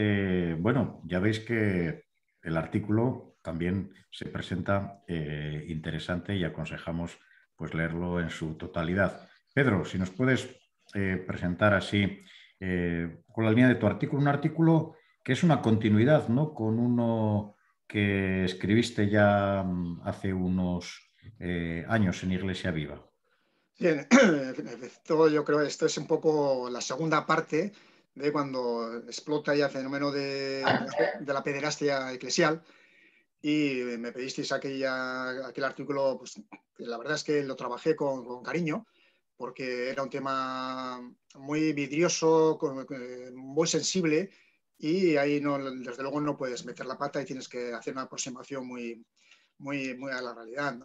bueno, ya veis que el artículo también se presenta eh, interesante y aconsejamos pues leerlo en su totalidad. Pedro, si nos puedes eh, presentar así eh, con la línea de tu artículo, un artículo que es una continuidad ¿no? con uno que escribiste ya mm, hace unos eh, años en Iglesia Viva. Bien, yo creo que esto es un poco la segunda parte de cuando explota ya el fenómeno de, la pederastia eclesial y me pedisteis aquel artículo, pues la verdad es que lo trabajé con, cariño, porque era un tema muy vidrioso, eh, muy sensible, y ahí no, desde luego no puedes meter la pata y tienes que hacer una aproximación muy, muy, muy a la realidad.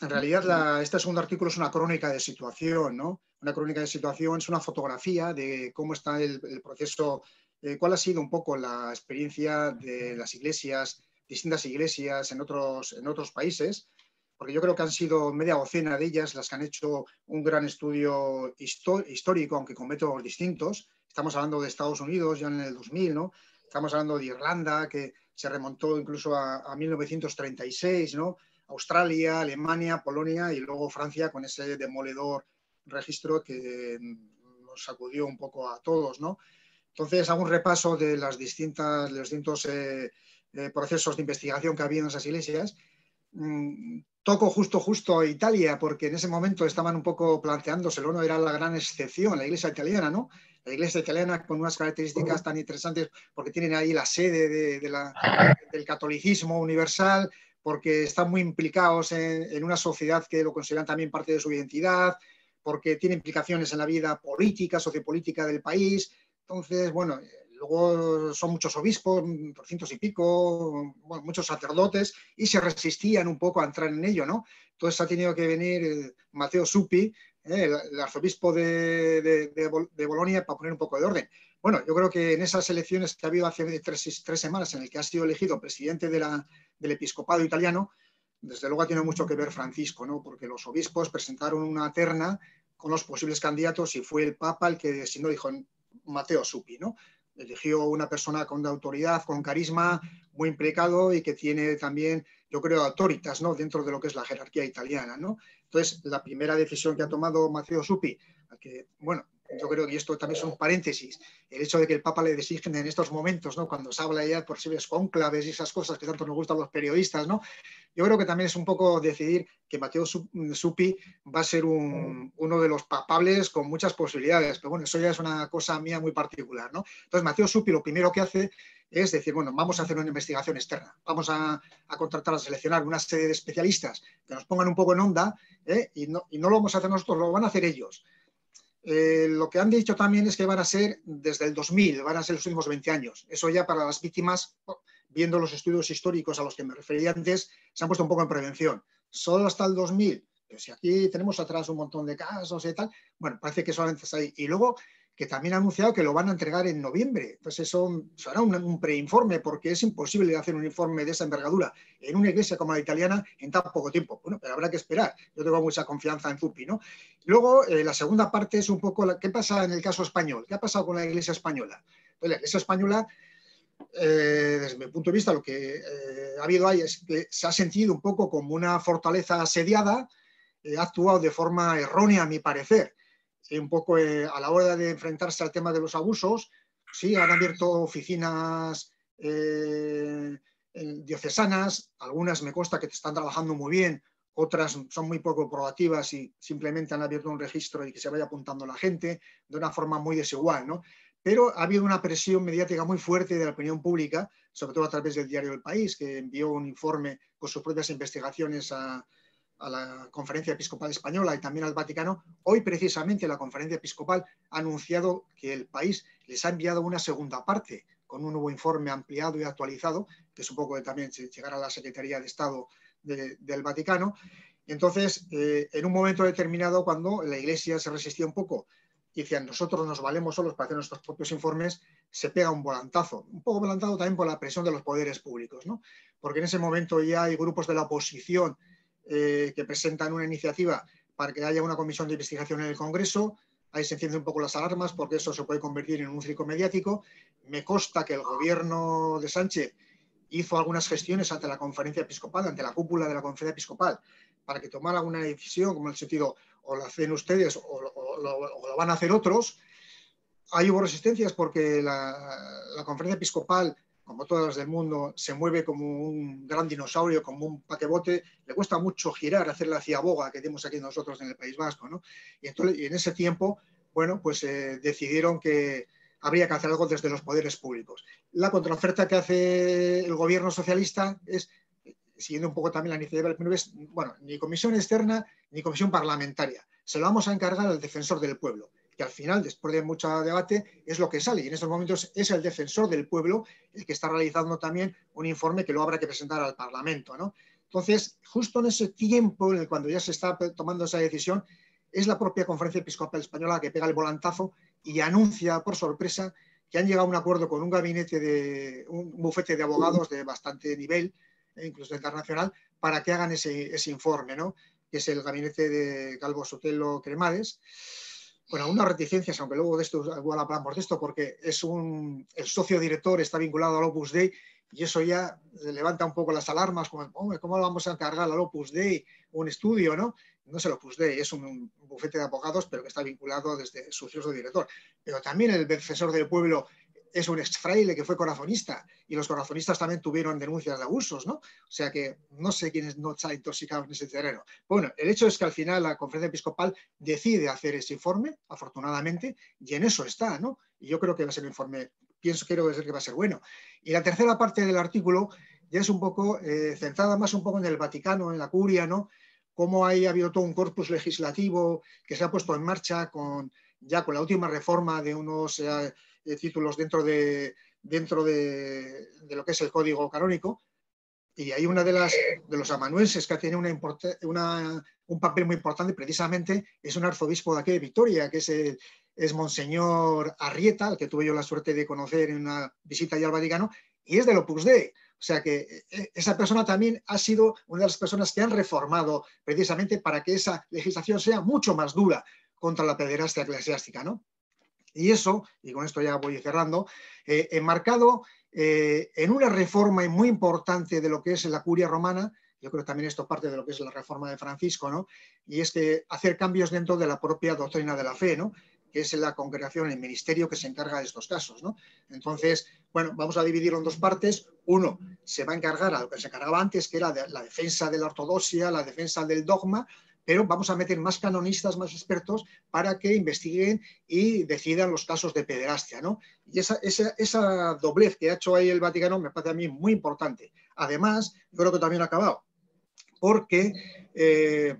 En realidad, este segundo artículo es una crónica de situación. ¿no? Una crónica de situación es una fotografía de cómo está el, proceso, eh, cuál ha sido un poco la experiencia de las iglesias distintas iglesias en otros, en otros países, porque yo creo que han sido media docena de ellas las que han hecho un gran estudio histórico, aunque con métodos distintos. Estamos hablando de Estados Unidos ya en el 2000, ¿no? Estamos hablando de Irlanda, que se remontó incluso a, 1936, ¿no? Australia, Alemania, Polonia y luego Francia con ese demoledor registro que mm, nos sacudió un poco a todos, ¿no? Entonces, hago un repaso de las distintas, los distintos eh, eh, procesos de investigación que había en esas iglesias. Mm, toco justo, justo Italia, porque en ese momento estaban un poco planteándose planteándoselo, no era la gran excepción, la iglesia italiana, ¿no? La iglesia italiana con unas características tan interesantes, porque tienen ahí la sede del catolicismo universal, porque están muy implicados en, en, una sociedad que lo consideran también parte de su identidad, porque tiene implicaciones en la vida política, sociopolítica del país. Entonces, bueno, Luego son muchos obispos, cientos y pico, muchos sacerdotes, y se resistían un poco a entrar en ello, ¿no? Entonces ha tenido que venir Mateo Supi, ¿eh? el, arzobispo de, Bolonia, para poner un poco de orden. Bueno, yo creo que en esas elecciones que ha habido hace tres, semanas, en el que ha sido elegido presidente del episcopado italiano, desde luego tiene mucho que ver Francisco, ¿no? Porque los obispos presentaron una terna con los posibles candidatos y fue el Papa el que si no dijo Mateo Supi, ¿no? eligió una persona con autoridad, con carisma, muy implicado y que tiene también, yo creo, autoritas ¿no? dentro de lo que es la jerarquía italiana. ¿no? Entonces, la primera decisión que ha tomado Matteo Suppi, que, bueno, yo creo, que esto también es un paréntesis, el hecho de que el Papa le designe en estos momentos, ¿no? cuando se habla ya de posibles conclaves y esas cosas que tanto nos gustan los periodistas, ¿no? yo creo que también es un poco decidir que Mateo Supi va a ser uno de los papables con muchas posibilidades, pero bueno, eso ya es una cosa mía muy particular. ¿no? Entonces, Mateo Supi lo primero que hace es decir, bueno, vamos a hacer una investigación externa, vamos a, contratar, a seleccionar una serie de especialistas que nos pongan un poco en onda ¿eh? y, no, y no lo vamos a hacer nosotros, lo van a hacer ellos. Eh, lo que han dicho también es que van a ser desde el 2000, van a ser los últimos 20 años. Eso ya para las víctimas, oh, viendo los estudios históricos a los que me refería antes, se han puesto un poco en prevención. Solo hasta el 2000, pero si aquí tenemos atrás un montón de casos y tal, bueno, parece que solamente está ahí. Y luego también ha anunciado que lo van a entregar en noviembre. Entonces, eso será un, preinforme, porque es imposible hacer un informe de esa envergadura en una iglesia como la italiana en tan poco tiempo. Bueno, pero habrá que esperar. Yo tengo mucha confianza en Zupi, ¿no? Luego, eh, la segunda parte es un poco qué pasa en el caso español, qué ha pasado con la iglesia española. Pues la iglesia española, eh, desde mi punto de vista, lo que eh, ha habido ahí es que se ha sentido un poco como una fortaleza asediada, ha actuado de forma errónea, a mi parecer eh, un poco eh, a la hora de enfrentarse al tema de los abusos, sí, han abierto oficinas eh, diocesanas, algunas me consta que están trabajando muy bien, otras son muy poco proactivas y simplemente han abierto un registro y que se vaya apuntando la gente de una forma muy desigual, ¿no? Pero ha habido una presión mediática muy fuerte de la opinión pública, sobre todo a través del diario El País, que envió un informe con sus propias investigaciones a, a la Conferencia Episcopal Española y también al Vaticano, hoy precisamente la Conferencia Episcopal ha anunciado que el país les ha enviado una segunda parte con un nuevo informe ampliado y actualizado, que supongo que también llegará a la Secretaría de Estado del Vaticano. Entonces, eh, en un momento determinado, cuando la Iglesia se resistía un poco y decían, nosotros nos valemos solos para hacer nuestros propios informes, se pega un volantazo, un poco volantado también por la presión de los poderes públicos, ¿no? porque en ese momento ya hay grupos de la oposición eh, que presentan una iniciativa para que haya una comisión de investigación en el Congreso. Ahí se encienden un poco las alarmas porque eso se puede convertir en un circo mediático. Me consta que el gobierno de Sánchez hizo algunas gestiones ante la conferencia episcopal, ante la cúpula de la conferencia episcopal, para que tomara una decisión, como en el sentido, o la hacen ustedes o, lo van a hacer otros. Ahí hubo resistencias porque la conferencia episcopal como todas las del mundo, se mueve como un gran dinosaurio, como un paquebote, le cuesta mucho girar, hacer la ciaboga que tenemos aquí nosotros en el País Vasco, ¿no? Y, entonces, en ese tiempo, bueno, pues eh, decidieron que habría que hacer algo desde los poderes públicos. La contraoferta que hace el gobierno socialista es, siguiendo un poco también la iniciativa del PNV, es, bueno, ni comisión externa ni comisión parlamentaria, se lo vamos a encargar al defensor del pueblo al final, después de mucho debate, es lo que sale. Y en estos momentos es el defensor del pueblo el que está realizando también un informe que lo habrá que presentar al Parlamento. ¿no? Entonces, justo en ese tiempo, en el cuando ya se está tomando esa decisión, es la propia Conferencia Episcopal Española que pega el volantazo y anuncia por sorpresa que han llegado a un acuerdo con un gabinete de un bufete de abogados de bastante nivel, eh, incluso internacional, para que hagan ese, informe, ¿no? que es el gabinete de Calvo Sotelo Cremades. Bueno, una reticencias, aunque luego de esto igual hablamos de esto, porque es un, el socio director está vinculado al Opus Day y eso ya levanta un poco las alarmas, como, hombre, ¿cómo vamos a encargar al Opus Day, un estudio, no? No es el Opus Dei, es un bufete de abogados, pero que está vinculado desde su socio director. Pero también el defensor del pueblo es un exfraile que fue corazonista y los corazonistas también tuvieron denuncias de abusos, ¿no? O sea que no sé quiénes no están intoxicado en ese terreno. Bueno, el hecho es que al final la conferencia episcopal decide hacer ese informe, afortunadamente, y en eso está, ¿no? Y yo creo que va a ser un informe, pienso, quiero decir que va a ser bueno. Y la tercera parte del artículo ya es un poco eh, centrada más un poco en el Vaticano, en la curia, ¿no? Cómo ha habido todo un corpus legislativo que se ha puesto en marcha con ya con la última reforma de unos... Eh, títulos dentro, de, dentro de, lo que es el código canónico. Y hay una de las de los amanuenses que tiene una, un papel muy importante precisamente es un arzobispo de aquí de Victoria, que es, Monseñor Arrieta, al que tuve yo la suerte de conocer en una visita allá al Vaticano, y es del Opus Dei. O sea que e, e, esa persona también ha sido una de las personas que han reformado precisamente para que esa legislación sea mucho más dura contra la pederastia eclesiástica, ¿no? Y eso, y con esto ya voy cerrando, eh, enmarcado eh, en una reforma muy importante de lo que es la curia romana, yo creo que también esto parte de lo que es la reforma de Francisco, ¿no? Y es que hacer cambios dentro de la propia doctrina de la fe, ¿no? que es la congregación, el ministerio que se encarga de estos casos. ¿no? Entonces, bueno, vamos a dividirlo en dos partes. Uno, se va a encargar a lo que se encargaba antes, que era la defensa de la ortodoxia, la defensa del dogma, pero vamos a meter más canonistas, más expertos para que investiguen y decidan los casos de pederastia. ¿no? Y esa, doblez que ha hecho ahí el Vaticano me parece a mí muy importante. Además, creo que también ha acabado, porque... Eh,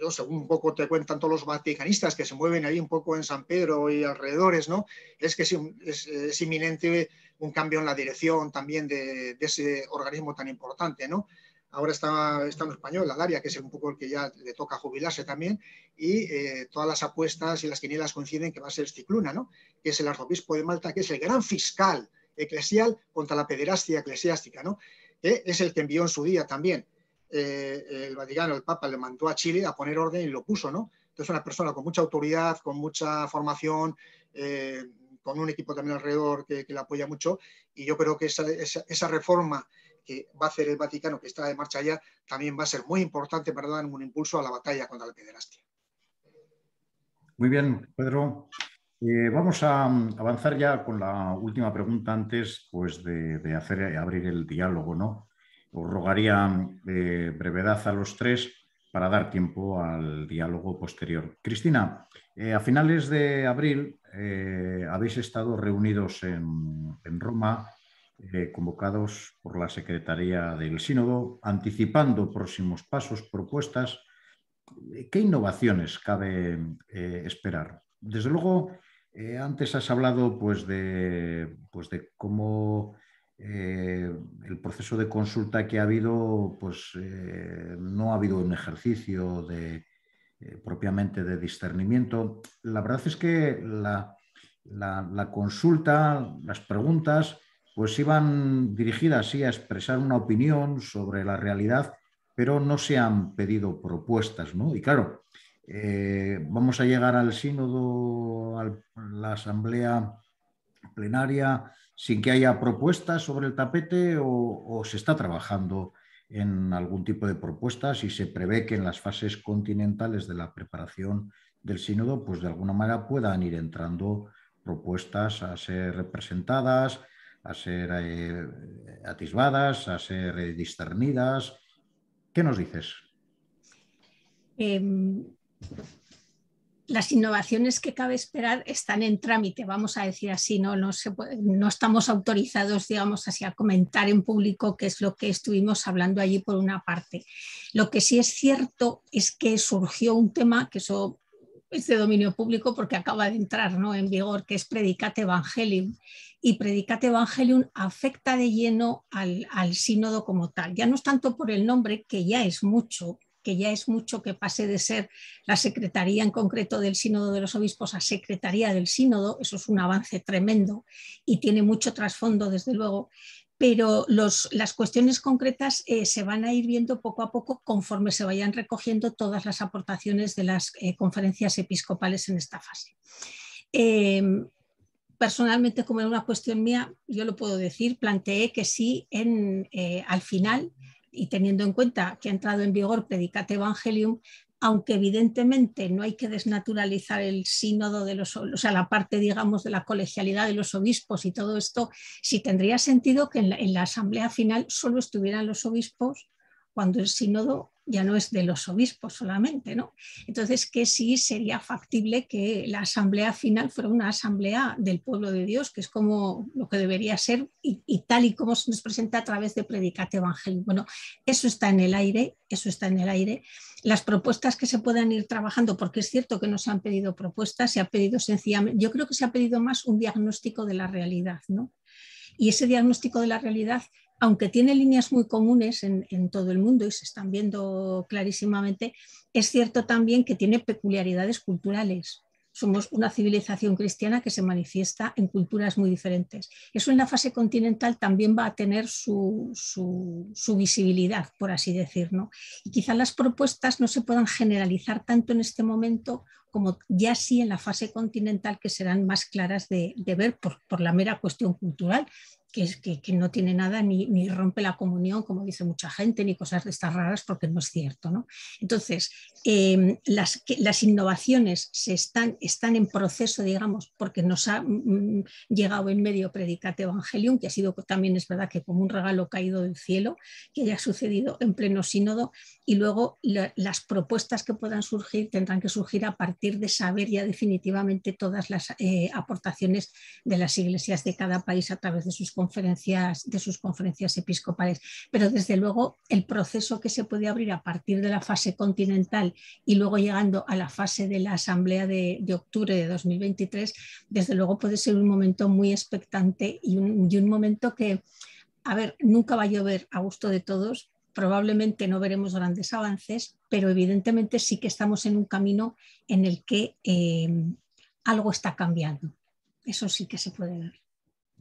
yo, según un poco te cuentan todos los vaticanistas que se mueven ahí un poco en San Pedro y alrededores, ¿no? Es que es, inminente un cambio en la dirección también de, de, ese organismo tan importante, ¿no? ahora está, en español, la Daria, que es un poco el que ya le toca jubilarse también, y eh, todas las apuestas y las quinielas coinciden que va a ser Cicluna, ¿no? que es el arzobispo de Malta, que es el gran fiscal eclesial contra la pederastia eclesiástica, ¿no? que es el que envió en su día también. Eh, el Vaticano, el Papa, le mandó a Chile a poner orden y lo puso, ¿no? Entonces, una persona con mucha autoridad, con mucha formación, eh, con un equipo también alrededor que, le apoya mucho, y yo creo que esa reforma que va a hacer el Vaticano, que está de marcha ya, también va a ser muy importante para dar un impulso a la batalla contra la pederastia. Muy bien, Pedro. Eh, vamos a mm, avanzar ya con la última pregunta antes pues, de, hacer, eh, abrir el diálogo. ¿no? Os rogaría mm, brevedad a los tres para dar tiempo al diálogo posterior. Cristina, eh, a finales de abril habéis estado reunidos en Roma eh, convocados por la Secretaría del Sínodo, anticipando próximos pasos, propuestas. ¿Qué innovaciones cabe eh, esperar? Desde luego, eh, antes has hablado pues, de, pues, cómo el proceso de consulta que ha habido, pues no ha habido un ejercicio de, propiamente de discernimiento. La verdad es que la consulta, las preguntas, pues iban dirigidas sí, a expresar una opinión sobre la realidad, pero no se han pedido propuestas, ¿no? Y claro, eh, vamos a llegar al sínodo, a la asamblea plenaria, sin que haya propuestas sobre el tapete o se está trabajando en algún tipo de propuestas y se prevé que en las fases continentales de la preparación del sínodo, pues de alguna manera puedan ir entrando propuestas a ser representadas, a ser eh, atisbadas, a ser eh, discernidas. ¿Qué nos dices? Em, las innovaciones que cabe esperar están en trámite, vamos a decir así, no, no, no, estamos autorizados, digamos así, a comentar en público qué es lo que estuvimos hablando allí por una parte. Lo que sí es cierto es que surgió un tema, que eso este dominio público porque acaba de entrar ¿no? en vigor, que es Predicate Evangelium. Y Predicate Evangelium afecta de lleno al, al sínodo como tal. Ya no es tanto por el nombre, que ya es mucho, que ya es mucho que pase de ser la Secretaría en concreto del Sínodo de los Obispos a Secretaría del Sínodo, eso es un avance tremendo y tiene mucho trasfondo, desde luego, pero las cuestiones concretas eh, se van a ir viendo poco a poco conforme se vayan recogiendo todas las aportaciones de las eh, conferencias episcopales en esta fase. Em, personalmente, como era una cuestión mía, yo lo puedo decir, planteé que sí en, eh, al final y teniendo en cuenta que ha entrado en vigor Predicate Evangelium, aunque evidentemente no hay que desnaturalizar el sínodo de los, o sea, la parte, digamos, de la colegialidad de los obispos y todo esto, si tendría sentido que en la, en la asamblea final solo estuvieran los obispos cuando el sínodo ya no es de los obispos solamente, ¿no? Entonces, que sí sería factible que la asamblea final fuera una asamblea del pueblo de Dios, que es como lo que debería ser y, tal y como se nos presenta a través de Predicate evangelio? Bueno, eso está en el aire, eso está en el aire. Las propuestas que se puedan ir trabajando, porque es cierto que no se han pedido propuestas, se ha pedido sencillamente, yo creo que se ha pedido más un diagnóstico de la realidad, ¿no? Y ese diagnóstico de la realidad aunque tiene líneas muy comunes en, todo el mundo y se están viendo clarísimamente, es cierto también que tiene peculiaridades culturales. Somos una civilización cristiana que se manifiesta en culturas muy diferentes. Eso en la fase continental también va a tener su, visibilidad, por así decirlo. Y quizá las propuestas no se puedan generalizar tanto en este momento como ya sí en la fase continental que serán más claras de, ver por, la mera cuestión cultural que, no tiene nada ni, rompe la comunión, como dice mucha gente, ni cosas de estas raras, porque no es cierto. Entonces, em, las, innovaciones se están, están en proceso, digamos, porque nos ha mm, mm, llegado en medio Predicate Evangelium, que ha sido también, es verdad, que como un regalo caído del cielo, que haya sucedido en pleno sínodo, y luego las propuestas que puedan surgir tendrán que surgir a partir de saber ya definitivamente todas las eh, aportaciones de las iglesias de cada país a través de sus comunidades conferencias, de sus conferencias episcopales. Pero desde luego el proceso que se puede abrir a partir de la fase continental y luego llegando a la fase de la Asamblea de, octubre de 2023, desde luego puede ser un momento muy expectante y un, momento que... A ver, nunca va a llover a gusto de todos, probablemente no veremos grandes avances, pero evidentemente sí que estamos en un camino en el que eh, algo está cambiando. Eso sí que se puede ver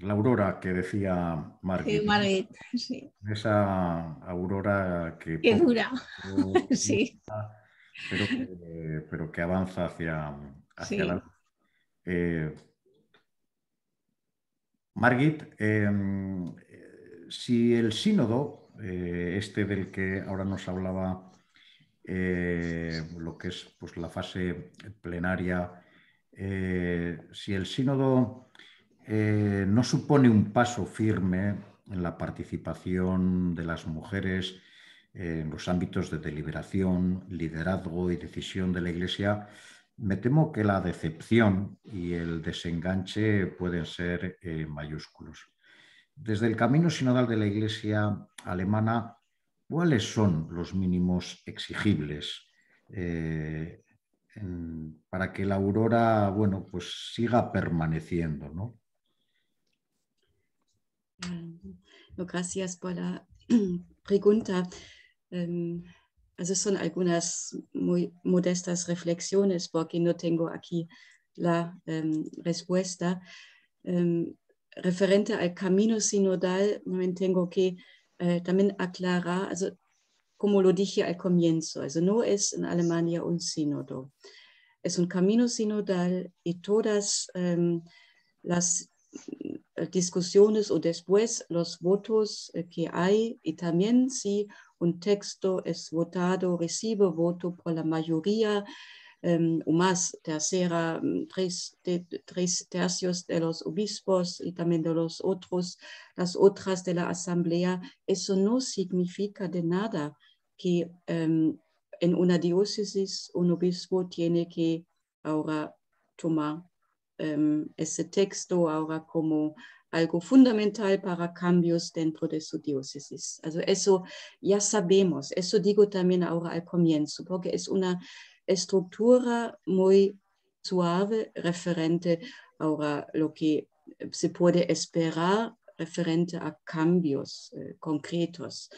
la aurora que decía Margit. Sí, sí. Esa aurora que... que dura, sí. Pero que, avanza hacia, hacia la luz. Eh, Margit, em, eh, si el sínodo, eh, este del que ahora nos hablaba, lo que es pues, la fase plenaria, si el sínodo eh, no supone un paso firme en la participación de las mujeres en los ámbitos de deliberación, liderazgo y decisión de la Iglesia, me temo que la decepción y el desenganche pueden ser eh, mayúsculos. Desde el camino sinodal de la Iglesia alemana, ¿cuáles son los mínimos exigibles eh, para que la aurora bueno, pues siga permaneciendo? ¿no? gracias por la pregunta. son algunas muy modestas reflexiones porque no tengo aquí la ähm, respuesta. Ähm, referente al camino sinodal, tengo que äh, también aclarar, como lo dije al comienzo, no es en Alemania un sínodo. Es un camino sinodal y todas ähm, las eh, discusiones o después los votos eh, que hay y también si un texto es votado, recibe voto por la mayoría em, o más tercera, mm, tres, tercios de los obispos y también de los otros, las otras de la asamblea, eso no significa de nada que em, en una diócesis un obispo tiene que ahora tomar Ähm, ese texto ahora como algo fundamental para cambios dentro de su diócesis. eso ya sabemos, eso digo también ahora al comienzo, porque es una estructura muy suave referente ahora lo que se puede esperar referente a cambios eh, concretos.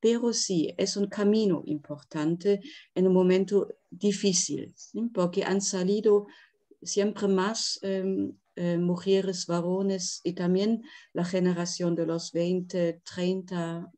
Pero sí, es un camino importante en un momento difícil, porque han salido siempre más em, em, mujeres, varones y también la generación de los 20, 30,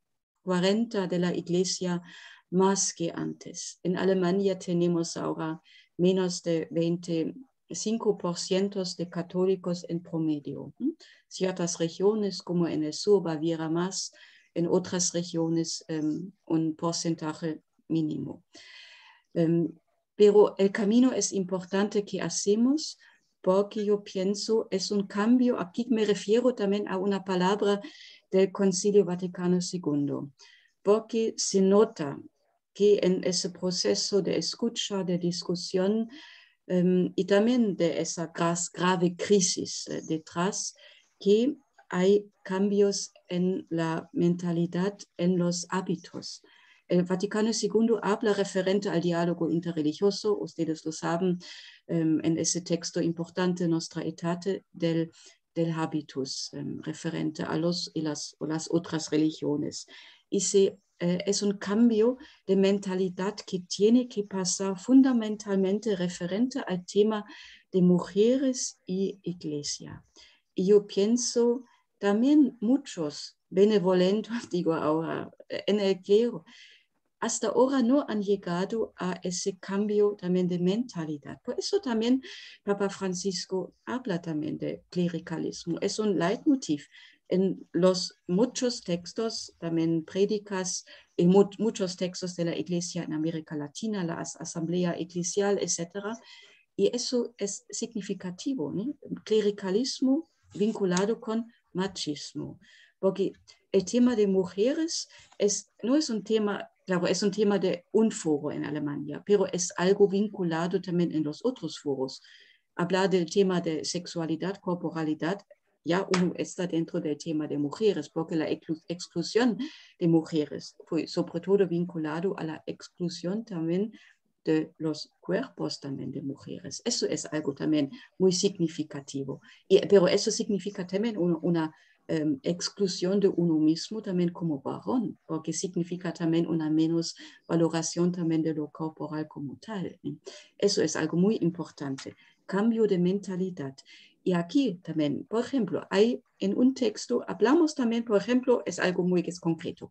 40 de la iglesia más que antes. En Alemania tenemos ahora menos de 25% de católicos en promedio. ¿Mm? Ciertas regiones como en el sur, Baviera más, en otras regiones em, un porcentaje mínimo pero el camino es importante que hacemos porque yo pienso es un cambio. Aquí me refiero también a una palabra del Concilio Vaticano II, porque se nota que en ese proceso de escucha, de discusión em, y también de esa grave crisis eh, detrás, que hay cambios en la mentalidad, en los hábitos el äh, Vaticano II habla referente al diálogo interreligioso, ustedes lo saben, ähm, en ese texto importante, Nostra Etate, del, del habitus, ähm, referente a los y las, otras religiones. Y äh, es un cambio de mentalidad que tiene que pasar fundamentalmente referente al tema de mujeres y iglesia. Y yo pienso también muchos benevolentos, digo ahora, en el clero, hasta ahora no han llegado a ese cambio también de mentalidad. Por eso también Papa Francisco habla también de clericalismo. Es un leitmotiv en los muchos textos, también predicas, en muchos textos de la Iglesia en América Latina, la Asamblea Eclesial, etc. Y eso es significativo, clericalismo vinculado con machismo, porque el tema de mujeres es, no es un tema Claro, es un tema de un foro en Alemania, pero es algo vinculado también en los otros foros. Hablar del tema de sexualidad, corporalidad, ya uno está dentro del tema de mujeres, porque la exclusión de mujeres fue sobre todo vinculado a la exclusión también de los cuerpos también de mujeres. Eso es algo también muy significativo. pero eso significa también una Em, exclusión de uno mismo también como varón, porque significa también una menos valoración también de lo corporal como tal. ¿eh? Eso es algo muy importante. Cambio de mentalidad. Y aquí también, por ejemplo, hay en un texto, hablamos también, por ejemplo, es algo muy concreto.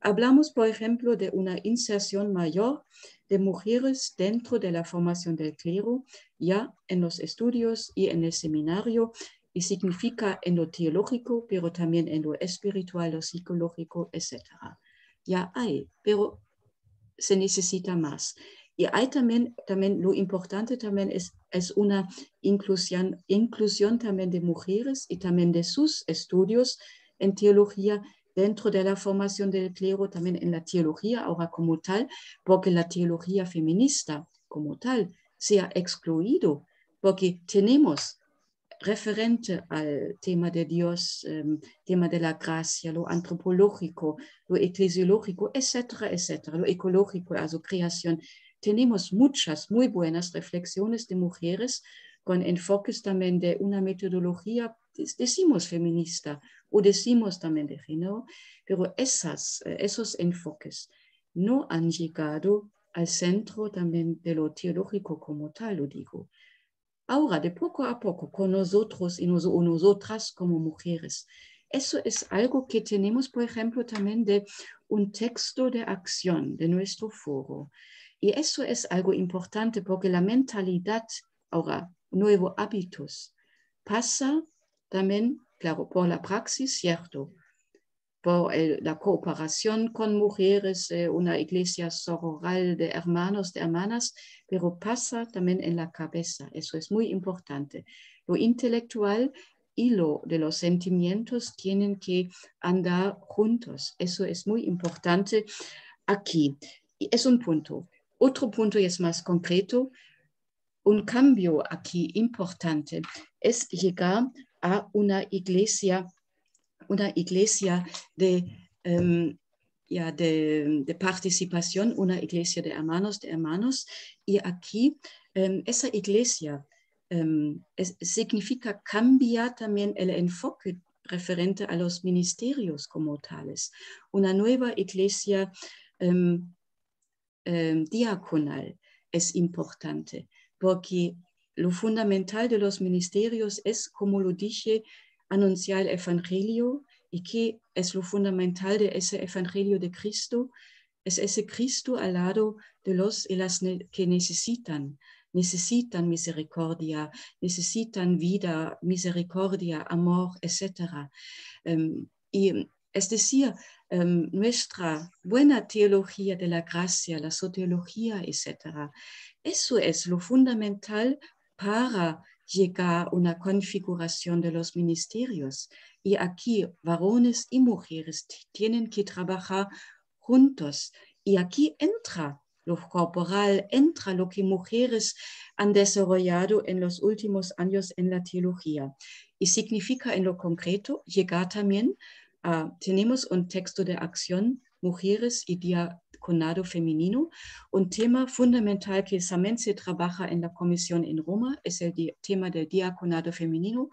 Hablamos, por ejemplo, de una inserción mayor de mujeres dentro de la formación del clero, ya en los estudios y en el seminario, significa en lo teológico, pero también en lo espiritual, lo psicológico, etcétera Ya hay, pero se necesita más. Y hay también, también lo importante también es, es una inclusión, inclusión también de mujeres y también de sus estudios en teología dentro de la formación del clero, también en la teología ahora como tal, porque la teología feminista como tal sea excluido, porque tenemos referente al tema de Dios, em, tema de la gracia, lo antropológico, lo eclesiológico, etcétera, etcétera, lo ecológico, su creación. Tenemos muchas muy buenas reflexiones de mujeres con enfoques también de una metodología, decimos feminista o decimos también de género, pero eh, esos enfoques no han llegado al centro también de lo teológico como tal, lo digo ahora de poco a poco con nosotros y nosotras como mujeres. Eso es algo que tenemos, por ejemplo, también de un texto de acción de nuestro foro. Y eso es algo importante porque la mentalidad, ahora, nuevo hábitos, pasa también, claro, por la praxis, cierto, la cooperación con mujeres, eh, una iglesia sororal de hermanos, de hermanas, pero pasa también en la cabeza, eso es muy importante. Lo intelectual y lo de los sentimientos tienen que andar juntos, eso es muy importante aquí. Y es un punto. Otro punto y es más concreto, un cambio aquí importante es llegar a una iglesia una iglesia de, em, de, participación, una iglesia de hermanos, de hermanos. Y aquí em, esa iglesia em, significa cambiar también el enfoque referente a los ministerios como tales. Una nueva iglesia diaconal es importante porque lo fundamental de los ministerios es, como lo dije, anunciar el Evangelio y que es lo fundamental de ese Evangelio de Cristo, es ese Cristo al lado de los que necesitan, necesitan misericordia, necesitan vida, misericordia, amor, etc. Em, y es decir, em, nuestra buena teología de la gracia, la soteriología, etc. Eso es lo fundamental para llega una configuración de los ministerios y aquí varones y mujeres tienen que trabajar juntos y aquí entra lo corporal, entra lo que mujeres han desarrollado en los últimos años en la teología y significa en lo concreto llegar también tenemos un texto de acción, mujeres y dia Femenino, un tema fundamental que también se trabaja en la Comisión en Roma, es el tema del diaconado femenino.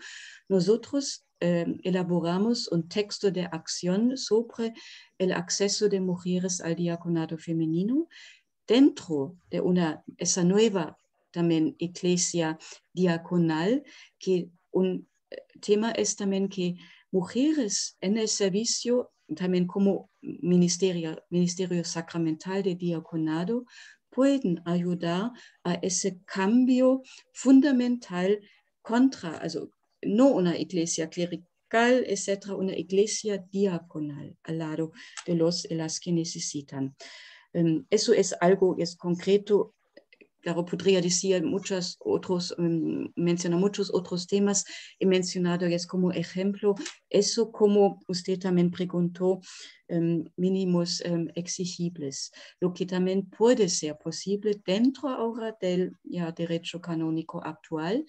Nosotros eh, elaboramos un texto de acción sobre el acceso de mujeres al diaconado femenino dentro de una, esa nueva también iglesia diaconal, que un eh, tema es también que mujeres en el servicio también como ministerio, sacramental de diaconado, pueden ayudar a ese cambio fundamental contra, no una iglesia clerical, etcétera, una iglesia diaconal al lado de los las que necesitan. Em, eso es algo es concreto Claro, podría decir muchos otros, ähm, mencionar muchos otros temas. He mencionado como ejemplo eso, como usted también preguntó, ähm, mínimos ähm, exigibles, lo que también puede ser posible dentro ahora del derecho canónico actual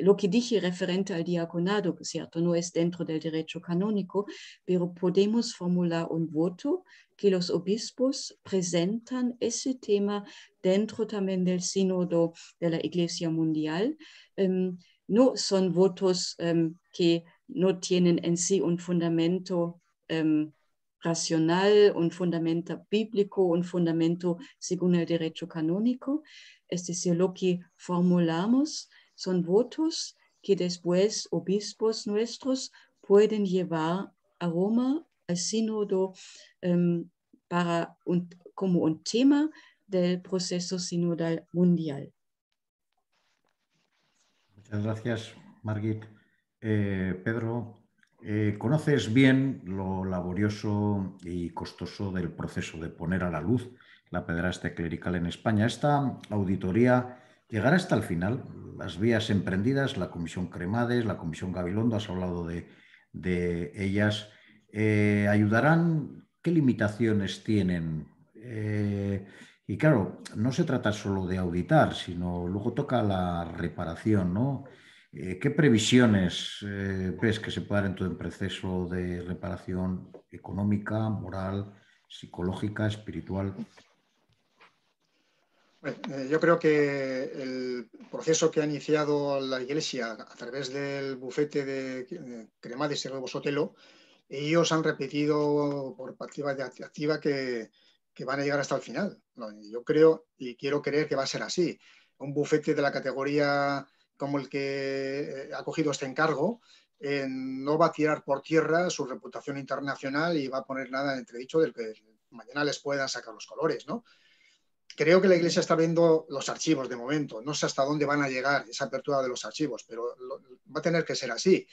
lo que dije referente al diaconado, ¿cierto? No es dentro del derecho canónico, pero podemos formular un voto que los obispos presentan ese tema dentro también del sínodo de la Iglesia Mundial. Em, no son votos em, que no tienen en sí un fundamento em, racional, un fundamento bíblico, un fundamento según el derecho canónico. Es decir, lo que formulamos son votos que después obispos nuestros pueden llevar a Roma al sínodo em, para como un tema del proceso sinodal mundial. Muchas gracias, Margit. Eh, Pedro, eh, conoces bien lo laborioso y costoso del proceso de poner a la luz la pederastia clerical en España. Esta auditoría llegar hasta el final. Las vías emprendidas, la Comisión Cremades, la Comisión Gabilondo, has hablado de, ellas, eh, ayudarán. ¿Qué limitaciones tienen? Eh, y claro, no se trata solo de auditar, sino luego toca la reparación, ¿no? Eh, ¿Qué previsiones ves que se puedan dar en todo el proceso de reparación económica, moral, psicológica, espiritual? Eh, yo creo que el proceso que ha iniciado la Iglesia a través del bufete de Cremades y Nuevo Sotelo, ellos han repetido por partida de activa que, van a llegar hasta el final. Yo creo y quiero creer que va a ser así. Un bufete de la categoría como el que eh, ha cogido este encargo eh, no va a tirar por tierra su reputación internacional y va a poner nada en entredicho del que mañana les puedan sacar los colores, ¿no? creo que la Iglesia está viendo los archivos de momento. No sé hasta dónde van a llegar esa apertura de los archivos, pero va a tener que ser así.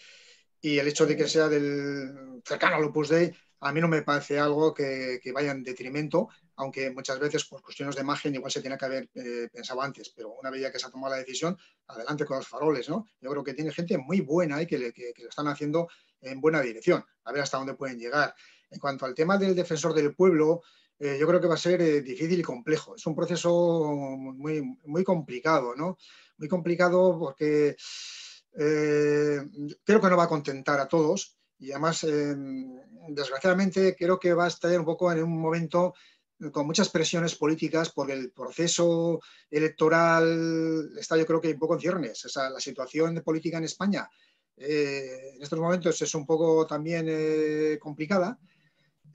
Y el hecho de que sea del cercano al Opus Dei, a mí no me parece algo que, vaya en detrimento, aunque muchas veces por pues, cuestiones de imagen, igual se tiene que haber eh, pensado antes, pero una vez ya que se ha tomado la decisión, adelante con los faroles, ¿no? Yo creo que tiene gente muy buena y que, que lo están haciendo en buena dirección, a ver hasta dónde pueden llegar. En cuanto al tema del defensor del pueblo, eh, yo creo que va a ser eh, difícil y complejo. Es un proceso muy, complicado, ¿no? Muy complicado porque eh, creo que no va a contentar a todos y además, em, desgraciadamente, creo que va a estar un poco en un momento con muchas presiones políticas porque el proceso electoral está yo creo que un poco en ciernes. O sea, la situación política en España en estos momentos es un poco también complicada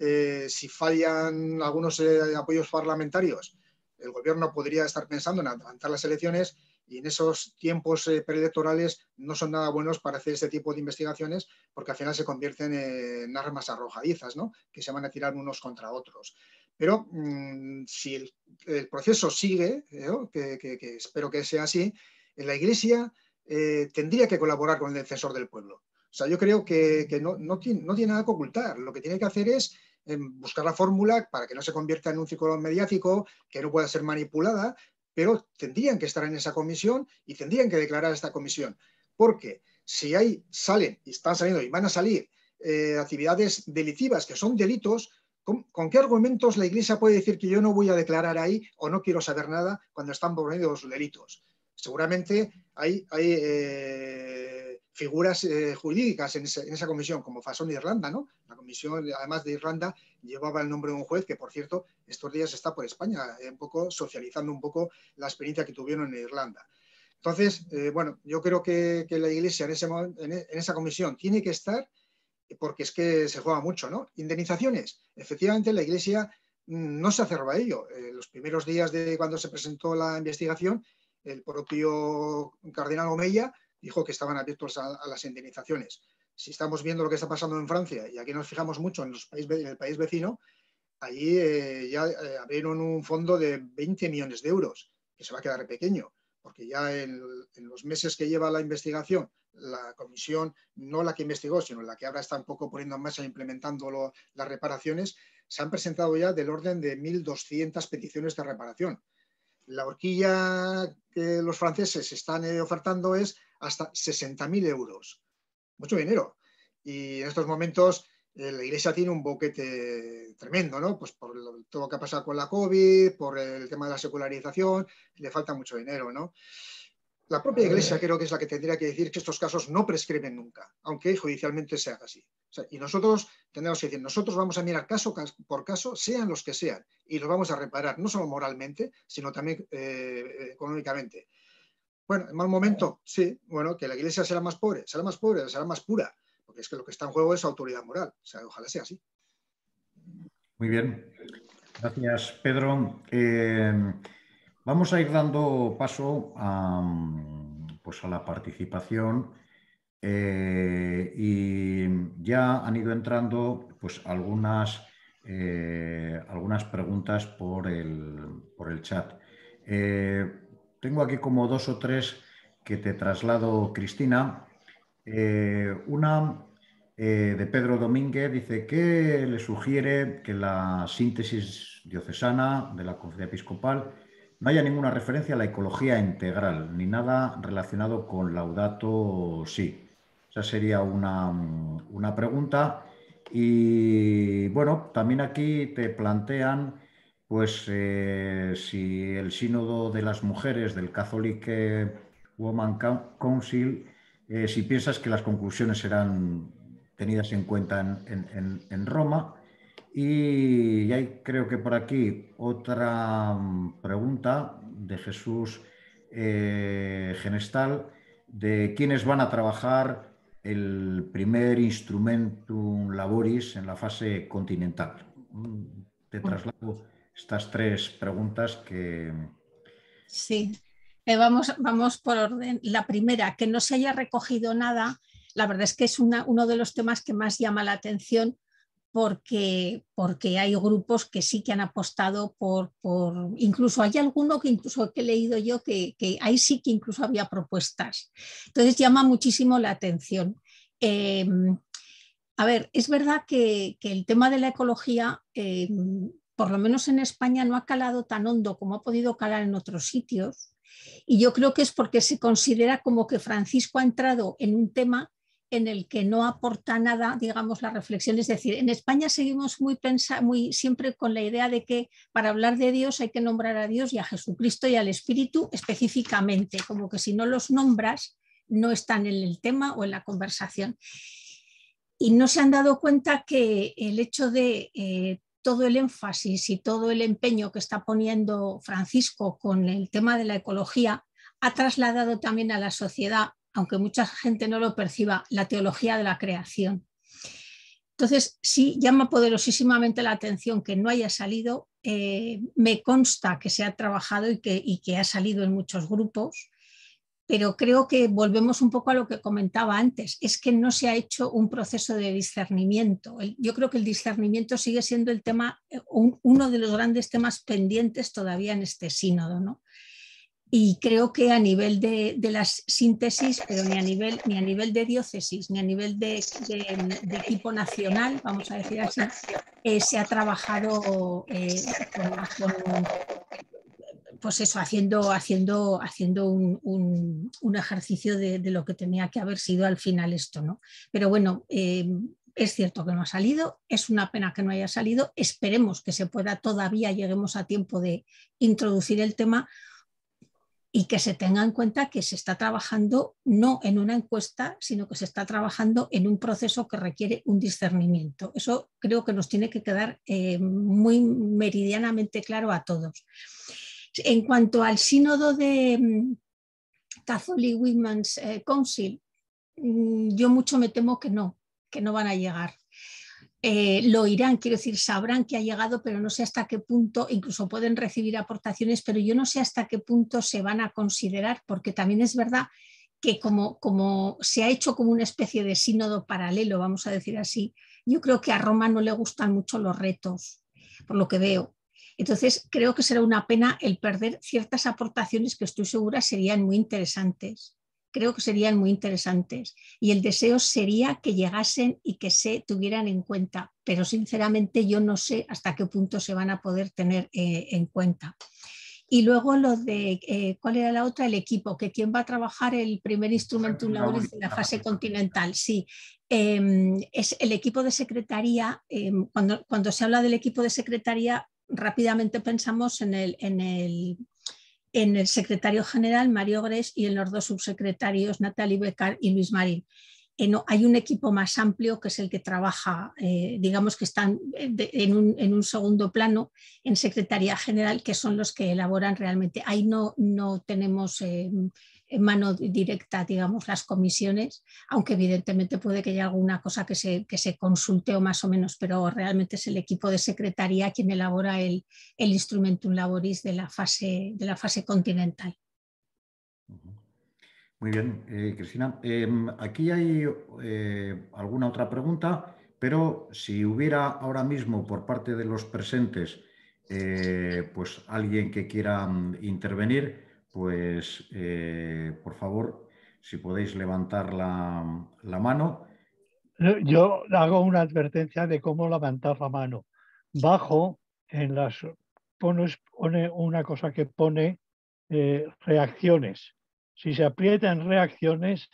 eh, si fallan algunos eh, apoyos parlamentarios, el gobierno podría estar pensando en adelantar las elecciones y en esos tiempos eh, preelectorales no son nada buenos para hacer este tipo de investigaciones porque al final se convierten en armas arrojadizas, ¿no? que se van a tirar unos contra otros. Pero mm, si el, proceso sigue, que, espero que sea así, la Iglesia tendría que colaborar con el defensor del pueblo. O sea, yo creo que, no, tiene, nada que ocultar. Lo que tiene que hacer es buscar la fórmula para que no se convierta en un ciclo mediático, que no pueda ser manipulada, pero tendrían que estar en esa comisión y tendrían que declarar esta comisión. Porque si ahí salen y están saliendo y van a salir eh, actividades delictivas que son delitos, ¿con, qué argumentos la Iglesia puede decir que yo no voy a declarar ahí o no quiero saber nada cuando están prohibidos los delitos? Seguramente hay, hay eh, figuras eh, jurídicas en esa, comisión, como Fasón Irlanda, ¿no? La comisión, además de Irlanda, llevaba el nombre de un juez que, por cierto, estos días está por España, eh, un poco socializando un poco la experiencia que tuvieron en Irlanda. Entonces, eh, bueno, yo creo que, la Iglesia en, ese, en, esa comisión tiene que estar porque es que se juega mucho, ¿no? Indemnizaciones. Efectivamente, la Iglesia mm, no se acerba a ello. los primeros días de cuando se presentó la investigación, el propio cardenal Omeya dijo que estaban abiertos a, las indemnizaciones. Si estamos viendo lo que está pasando en Francia, y aquí nos fijamos mucho en, el país vecino, allí eh, ya eh, abrieron un fondo de 20 millones de euros, que se va a quedar pequeño, porque ya en, los meses que lleva la investigación, la comisión, no la que investigó, sino la que ahora está un poco poniendo en marcha e implementando las reparaciones, se han presentado ya del orden de 1.200 peticiones de reparación. La horquilla que los franceses están eh, ofertando es hasta 60.000 euros. Mucho dinero. Y en estos momentos eh, la iglesia tiene un boquete tremendo, ¿no? Pues por todo lo que ha pasado con la COVID, por el tema de la secularización, le falta mucho dinero, ¿no? La propia iglesia creo que es la que tendría que decir que estos casos no prescriben nunca, aunque judicialmente se haga así. y nosotros tenemos que decir, nosotros vamos a mirar caso por caso, sean los que sean, y los vamos a reparar, no solo moralmente, sino también eh, eh, económicamente. Bueno, en mal momento, sí, bueno, que la iglesia será más pobre, será más pobre, será más pura, porque es que lo que está en juego es autoridad moral, o sea, ojalá sea así. Muy bien, gracias Pedro. Eh, vamos a ir dando paso a, pues a la participación eh, y ya han ido entrando pues algunas, eh, algunas preguntas por el, por el chat. Tengo aquí como dos o tres que te traslado, Cristina. Eh, una eh, de Pedro Domínguez dice que le sugiere que la síntesis diocesana de la conferencia episcopal no haya ninguna referencia a la ecología integral ni nada relacionado con laudato sí. Esa sería una, una pregunta. Y bueno, también aquí te plantean pues eh, si el sínodo de las mujeres del Catholic Woman Council, eh, si piensas que las conclusiones serán tenidas en cuenta en, Roma. Y, hay, creo que por aquí, otra mm, pregunta de Jesús eh, Genestal, de quiénes van a trabajar el primer instrumentum laboris en la fase continental. Mm, te mm. traslado estas tres preguntas que... Sí, eh, vamos, vamos por orden. La primera, que no se haya recogido nada, la verdad es que es una, uno de los temas que más llama la atención porque, porque hay grupos que sí que han apostado por, incluso hay alguno que incluso que he leído yo que, que ahí sí que incluso había propuestas. Entonces llama muchísimo la atención. Eh, a ver, es verdad que, el tema de la ecología eh, por lo menos en España, no ha calado tan hondo como ha podido calar en otros sitios. Y yo creo que es porque se considera como que Francisco ha entrado en un tema en el que no aporta nada, digamos, la reflexión. Es decir, en España seguimos muy, pensa, muy siempre con la idea de que para hablar de Dios hay que nombrar a Dios y a Jesucristo y al Espíritu específicamente, como que si no los nombras no están en el tema o en la conversación. Y no se han dado cuenta que el hecho de eh, todo el énfasis y todo el empeño que está poniendo Francisco con el tema de la ecología ha trasladado también a la sociedad, aunque mucha gente no lo perciba, la teología de la creación. Entonces, sí, llama poderosísimamente la atención que no haya salido. Eh, me consta que se ha trabajado y que ha salido en muchos grupos pero creo que volvemos un poco a lo que comentaba antes, es que no se ha hecho un proceso de discernimiento. Yo creo que el discernimiento sigue siendo el tema, eh, uno de los grandes temas pendientes todavía en este sínodo, ¿no? Y creo que a nivel de, las síntesis, pero ni a nivel, ni a nivel de diócesis, ni a nivel de, de, tipo nacional, vamos a decir así, eh, se ha trabajado eh, con pues eso, haciendo, haciendo, haciendo un, ejercicio de, lo que tenía que haber sido al final esto, ¿no? Pero bueno, eh, es cierto que no ha salido, es una pena que no haya salido, esperemos que se pueda, todavía lleguemos a tiempo de introducir el tema y que se tenga en cuenta que se está trabajando no en una encuesta, sino que se está trabajando en un proceso que requiere un discernimiento. Eso creo que nos tiene que quedar eh, muy meridianamente claro a todos. En cuanto al sínodo de mm, Catholic Women's eh, Council, mm, yo mucho me temo que no, que no van a llegar. Eh, lo irán, quiero decir, sabrán que ha llegado, pero no sé hasta qué punto, incluso pueden recibir aportaciones, pero yo no sé hasta qué punto se van a considerar, porque también es verdad que como, como se ha hecho como una especie de sínodo paralelo, vamos a decir así, yo creo que a Roma no le gustan mucho los retos, por lo que veo. Entonces, creo que será una pena el perder ciertas aportaciones que estoy segura serían muy interesantes. Creo que serían muy interesantes. Y el deseo sería que llegasen y que se tuvieran en cuenta. Pero sinceramente yo no sé hasta qué punto se van a poder tener eh, en cuenta. Y luego lo de, eh, ¿cuál era la otra? El equipo, que quién va a trabajar el primer instrumento en la fase continental. Sí, em, es el equipo de secretaría, em, cuando, cuando, se habla del equipo de secretaría, rápidamente pensamos en el, en el, en el secretario general Mario Gres y en los dos subsecretarios Natalie Becar y Luis Marín. Eh, hay un equipo más amplio que es el que trabaja, eh, digamos que están eh, en, un, segundo plano en Secretaría General, que son los que elaboran realmente. Ahí no, no tenemos en mano directa, digamos, las comisiones, aunque evidentemente puede que haya alguna cosa que se, se consulte o más o menos, pero realmente es el equipo de secretaría quien elabora el, el instrumentum laboris de la fase, de la fase continental. Muy bien, eh, Cristina. Em, aquí hay eh, alguna otra pregunta, pero si hubiera ahora mismo por parte de los presentes eh, pues alguien que quiera mm, intervenir, pues eh, por favor, si podéis levantar la, mano. Eh, yo hago una advertencia de cómo levantar la mano. Bajo en las pone una cosa que pone eh, reacciones. Si se aprietan reacciones,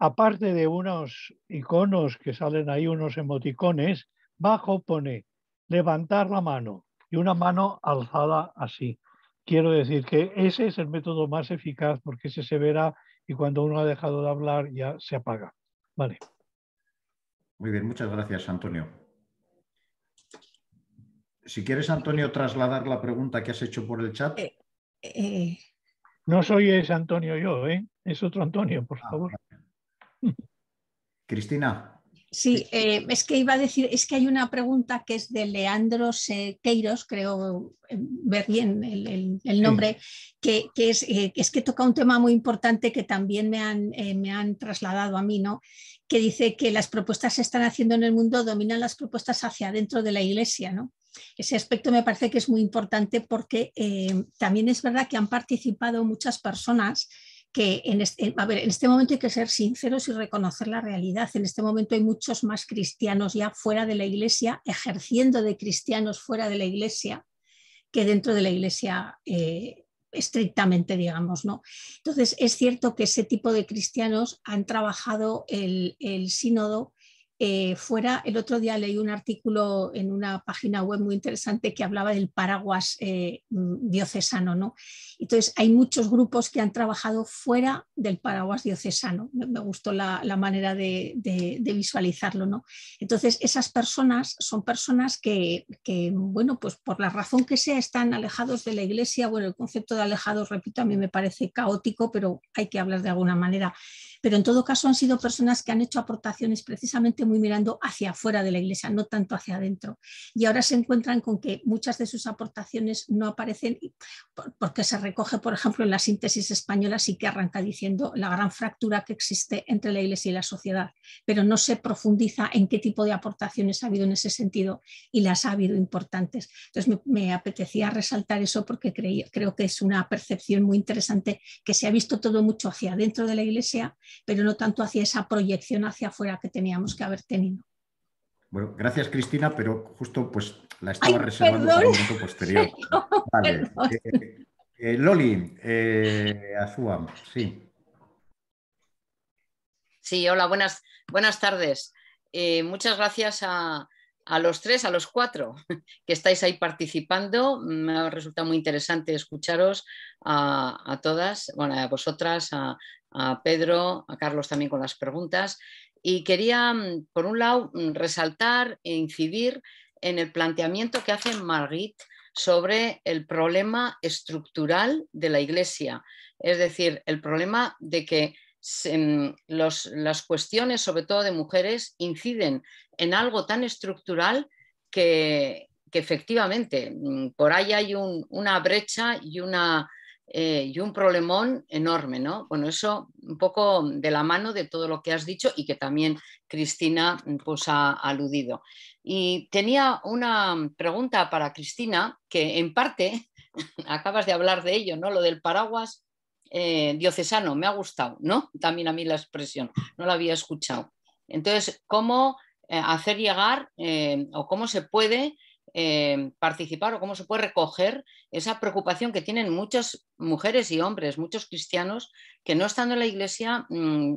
aparte de unos iconos que salen ahí, unos emoticones, bajo pone levantar la mano y una mano alzada así. Quiero decir que ese es el método más eficaz porque ese se verá y cuando uno ha dejado de hablar ya se apaga. Vale. Muy bien, muchas gracias, Antonio. Si quieres, Antonio, trasladar la pregunta que has hecho por el chat. Eh, eh, no soy ese Antonio yo, ¿eh? es otro Antonio, por ah, favor. Cristina. Sí, eh, es que iba a decir, es que hay una pregunta que es de Leandro Queiros, creo ver bien el, nombre, eh, que, es, que toca un tema muy importante que también eh, me han, trasladado a mí, ¿no? que dice que las propuestas se están haciendo en el mundo, dominan las propuestas hacia adentro de la iglesia. ¿no? Ese aspecto me parece que es muy importante porque también es verdad que han participado muchas personas que en este, en este momento hay que ser sinceros y reconocer la realidad. En este momento hay muchos más cristianos ya fuera de la iglesia, ejerciendo de cristianos fuera de la iglesia, que dentro de la iglesia eh, estrictamente, digamos, ¿no? Entonces, es cierto que ese tipo de cristianos han trabajado el, el sínodo eh, fuera. El otro día leí un artículo en una página web muy interesante que hablaba del paraguas eh, mm, diocesano. ¿no? Entonces, hay muchos grupos que han trabajado fuera del paraguas diocesano. Me, gustó la, manera de, visualizarlo. ¿no? Entonces, esas personas son personas que, que, bueno, pues por la razón que sea, están alejados de la iglesia. Bueno, el concepto de alejados, repito, a mí me parece caótico, pero hay que hablar de alguna manera pero en todo caso han sido personas que han hecho aportaciones precisamente muy mirando hacia afuera de la iglesia, no tanto hacia adentro. Y ahora se encuentran con que muchas de sus aportaciones no aparecen porque se recoge, por ejemplo, en la síntesis española, sí que arranca diciendo la gran fractura que existe entre la iglesia y la sociedad, pero no se profundiza en qué tipo de aportaciones ha habido en ese sentido y las ha habido importantes. Entonces me, apetecía resaltar eso porque creo que es una percepción muy interesante que se ha visto todo mucho hacia adentro de la iglesia pero no tanto hacia esa proyección hacia afuera que teníamos que haber tenido. Bueno, gracias Cristina, pero justo pues la estaba reservando para un momento posterior. Eh, eh, Loli, eh, sí. Sí, hola, buenas, buenas tardes. Eh, muchas gracias a, los tres, a los cuatro que estáis ahí participando. Me ha resultado muy interesante escucharos a, a todas, bueno, a vosotras, a, a Pedro, a Carlos también con las preguntas. Y quería, mm, por un lado, mm, resaltar e incidir en el planteamiento que hace Margit sobre el problema estructural de la Iglesia, es decir, el problema de que mm, las cuestiones, sobre todo de mujeres, inciden en algo tan estructural que, efectivamente por ahí hay una brecha y una eh, y un problemón enorme, ¿no? Bueno, eso un poco de la mano de todo lo que has dicho y que también Cristina mm, pues, ha aludido. Y tenía una pregunta para Cristina, que en parte acabas de hablar de ello, ¿no? Lo del paraguas eh, diocesano, me ha gustado, ¿no? También a mí la expresión, no la había escuchado. Entonces, ¿cómo eh, hacer llegar o cómo se puede eh, participar o cómo se puede recoger esa preocupación que tienen muchas mujeres y hombres, muchos cristianos, que no estando en la iglesia mm,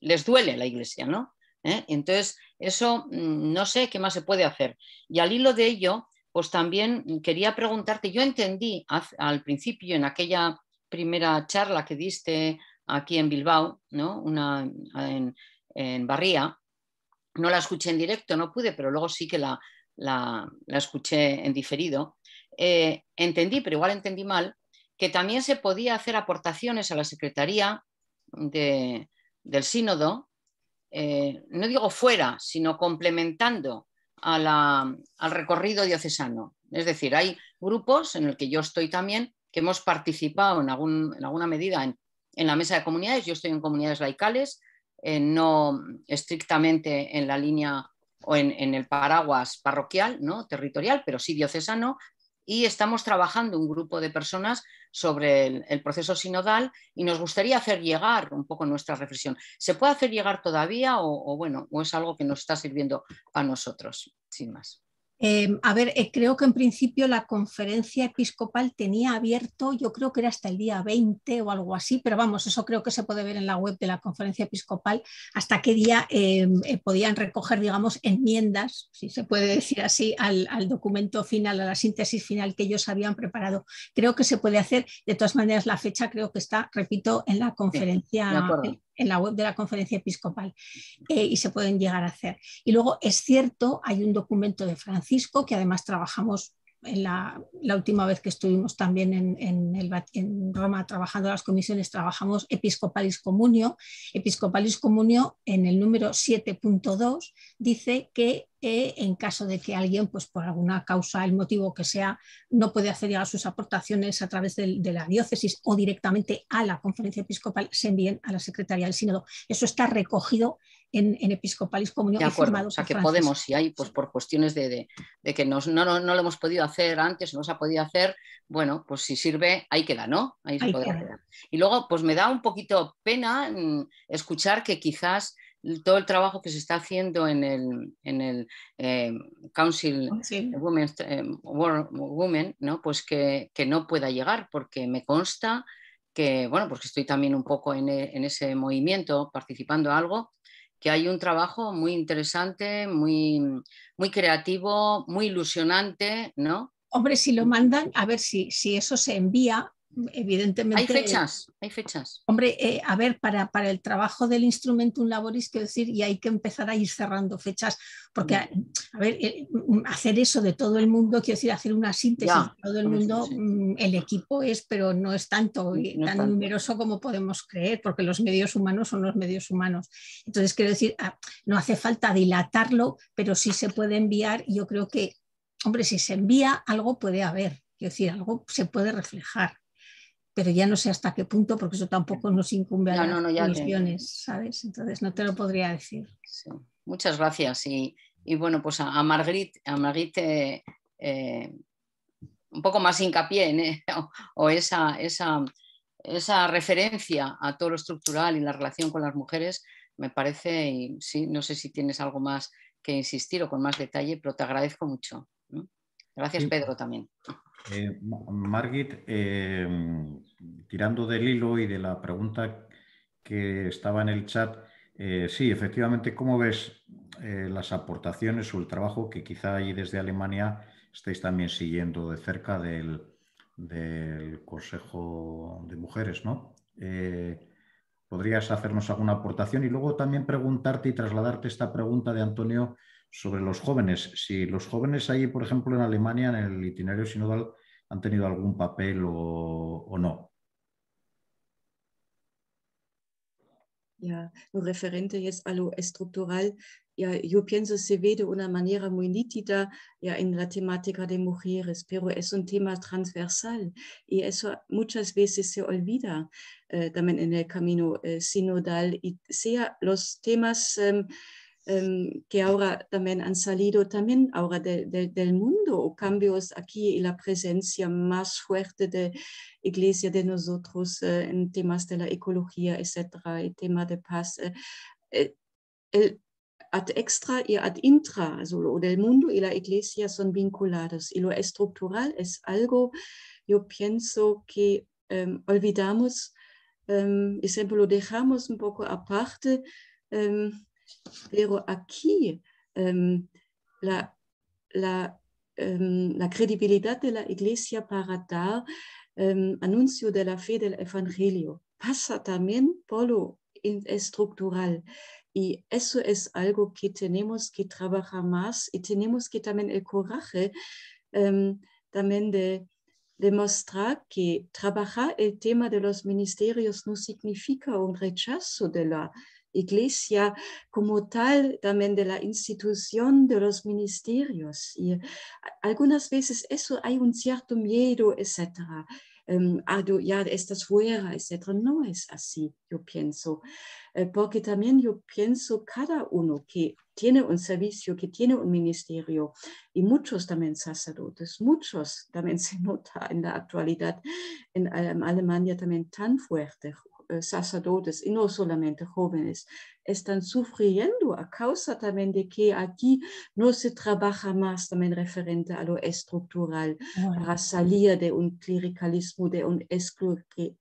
les duele la iglesia, ¿no? ¿Eh? Entonces, eso mm, no sé qué más se puede hacer. Y al hilo de ello, pues también quería preguntarte, yo entendí al principio en aquella primera charla que diste aquí en Bilbao, ¿no? Una en, en Barría, no la escuché en directo, no pude, pero luego sí que la, la, escuché en diferido, eh, entendí, pero igual entendí mal, que también se podía hacer aportaciones a la Secretaría del Sínodo, eh, no digo fuera, sino complementando al recorrido diocesano. Es decir, hay grupos en el que yo estoy también, que hemos participado en, alguna medida en, la mesa de comunidades. Yo estoy en comunidades laicales, eh, no estrictamente en la línea o en, el paraguas parroquial, ¿no? territorial, pero sí diocesano, y estamos trabajando un grupo de personas sobre el, proceso sinodal y nos gustaría hacer llegar un poco nuestra reflexión. ¿Se puede hacer llegar todavía o, o bueno, o es algo que nos está sirviendo a nosotros, sin más? Em, a ver, eh, creo que en principio la conferencia episcopal tenía abierto, yo creo que era hasta el día 20 o algo así, pero vamos, eso creo que se puede ver en la web de la conferencia episcopal, hasta qué día em, eh, podían recoger, digamos, enmiendas, si se puede decir así, al, documento final, a la síntesis final que ellos habían preparado. Creo que se puede hacer, de todas maneras, la fecha creo que está, repito, en la conferencia en la web de la conferencia episcopal eh, y se pueden llegar a hacer. Y luego es cierto, hay un documento de Francisco que además trabajamos en la, última vez que estuvimos también en, Roma trabajando las comisiones, trabajamos Episcopalis Comunio. Episcopalis Comunio en el número 7.2 dice que eh, en caso de que alguien, pues por alguna causa, el motivo que sea, no puede hacer a sus aportaciones a través de, de la diócesis o directamente a la conferencia episcopal, se envíen a la Secretaría del Sínodo. Eso está recogido en, en episcopalis o sea que podemos, si hay, pues por cuestiones de, de, que nos, no, no, lo hemos podido hacer antes, no se ha podido hacer, bueno, pues si sirve, ahí queda, ¿no? Ahí, podrá Y luego, pues me da un poquito pena mm, escuchar que quizás todo el trabajo que se está haciendo en el, en el em, Council eh, em, Women, ¿no? pues que, que, no pueda llegar, porque me consta que, bueno, porque pues estoy también un poco en, en ese movimiento participando algo, que hay un trabajo muy interesante, muy, muy creativo, muy ilusionante, ¿no? Hombre, si lo mm. mandan, a ver si, si eso se envía, evidentemente. Hay eh, fechas, hay fechas. Hombre, eh, a ver, para, el trabajo del instrumento, un laboris, quiero decir, y hay que empezar a ir cerrando fechas, porque, a, ver, eh, mm, hacer eso de todo el mundo, quiero decir, hacer una síntesis de todo el mundo, mm, el equipo es, pero no es tanto, tan numeroso como podemos creer, porque los medios humanos son los medios humanos. Entonces, quiero decir, ah, no hace falta dilatarlo, pero sí se puede enviar, yo creo que, hombre, si se envía algo puede haber, quiero decir, algo se puede reflejar pero ya no sé hasta qué punto, porque eso tampoco nos incumbe a no, ¿sabes? Entonces no te lo podría decir. Muchas gracias. Y, bueno, pues a, Marguerite, a Margrit eh, eh, un poco más hincapié o, esa, esa, referencia a todo lo estructural y la relación con las mujeres, me parece, y sí, no sé si tienes algo más que insistir o con más detalle, pero te agradezco mucho. Gracias, Pedro, también. Eh, Margit, em, tirando del hilo y de la pregunta que estaba en el chat, eh, sí, efectivamente, ¿cómo ves eh, las aportaciones o el trabajo que quizá ahí desde Alemania estáis también siguiendo de cerca del, del Consejo de Mujeres, ¿no? ¿Podrías hacernos alguna aportación? Y luego también preguntarte y trasladarte esta pregunta de Antonio sobre los jóvenes. Si los jóvenes ahí, por ejemplo, en Alemania, en el itinerario sinodal, han tenido algún papel o, no. Ya, lo referente es a lo estructural, ya, yo pienso se ve de una manera muy nítida ya en la temática de mujeres, pero es un tema transversal y eso muchas veces se olvida eh, también en el camino eh, sinodal y sea los temas. Em, Em, que ahora también han salido también ahora del mundo, o cambios aquí y la presencia más fuerte de iglesia de nosotros eh, en temas de la ecología, etcétera, y tema de paz. Eh, eh, el, ad extra y ad intra, o del mundo y la iglesia son vinculados. Y lo estructural es algo, yo pienso que em, olvidamos, em, y siempre lo dejamos un poco aparte, pero aquí em, em, la, credibilidad de la iglesia para dar em, anuncio de la fe del evangelio pasa también por lo estructural. Y eso es algo que tenemos que trabajar más y tenemos que también el coraje también de demostrar que trabajar el tema de los ministerios no significa un rechazo de la iglesia como tal, también de la institución de los ministerios. Y algunas veces eso hay un cierto miedo, etcétera. Em, ah, ya estás fuera, etcétera. No es así, yo pienso, eh, porque también yo pienso cada uno que tiene un servicio, que tiene un ministerio, y muchos también sacerdotes, muchos también se nota en la actualidad en em, Alemania también tan fuerte eh, sacerdotes y no solamente jóvenes, están sufriendo a causa también de que aquí no se trabaja más también referente a lo estructural para salir de un clericalismo, de un esclor, eh,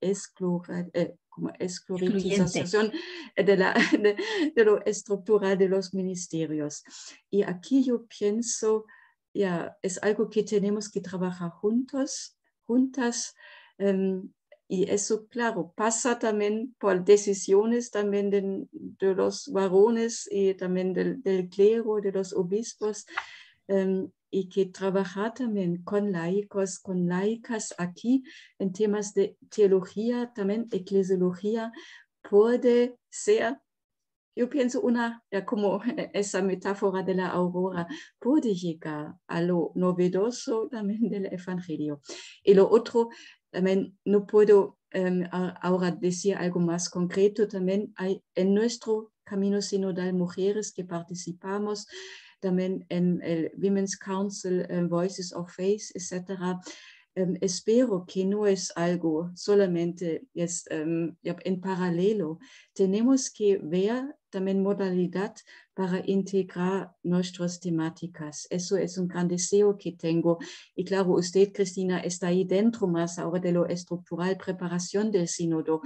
como de, la, de, lo estructural de los ministerios. Y aquí yo pienso, ya, es algo que tenemos que trabajar juntos, juntas. Em, y eso, claro, pasa también por decisiones también de, los varones y también del, clero, de los obispos, em, y que trabaja también con laicos, con laicas aquí en temas de teología, también eclesiología, puede ser yo pienso una, como esa metáfora de la aurora, puede llegar a lo novedoso también del Evangelio. Y lo otro, también no puedo em, ahora decir algo más concreto, también hay en nuestro camino sinodal mujeres que participamos, también en el Women's Council, Voices of Faith, etc. Em, espero que no es algo solamente em, en paralelo. Tenemos que ver también modalidad para integrar nuestras temáticas. Eso es un gran deseo que tengo. Y claro, usted, Cristina, está ahí dentro más ahora de lo estructural, preparación del sínodo.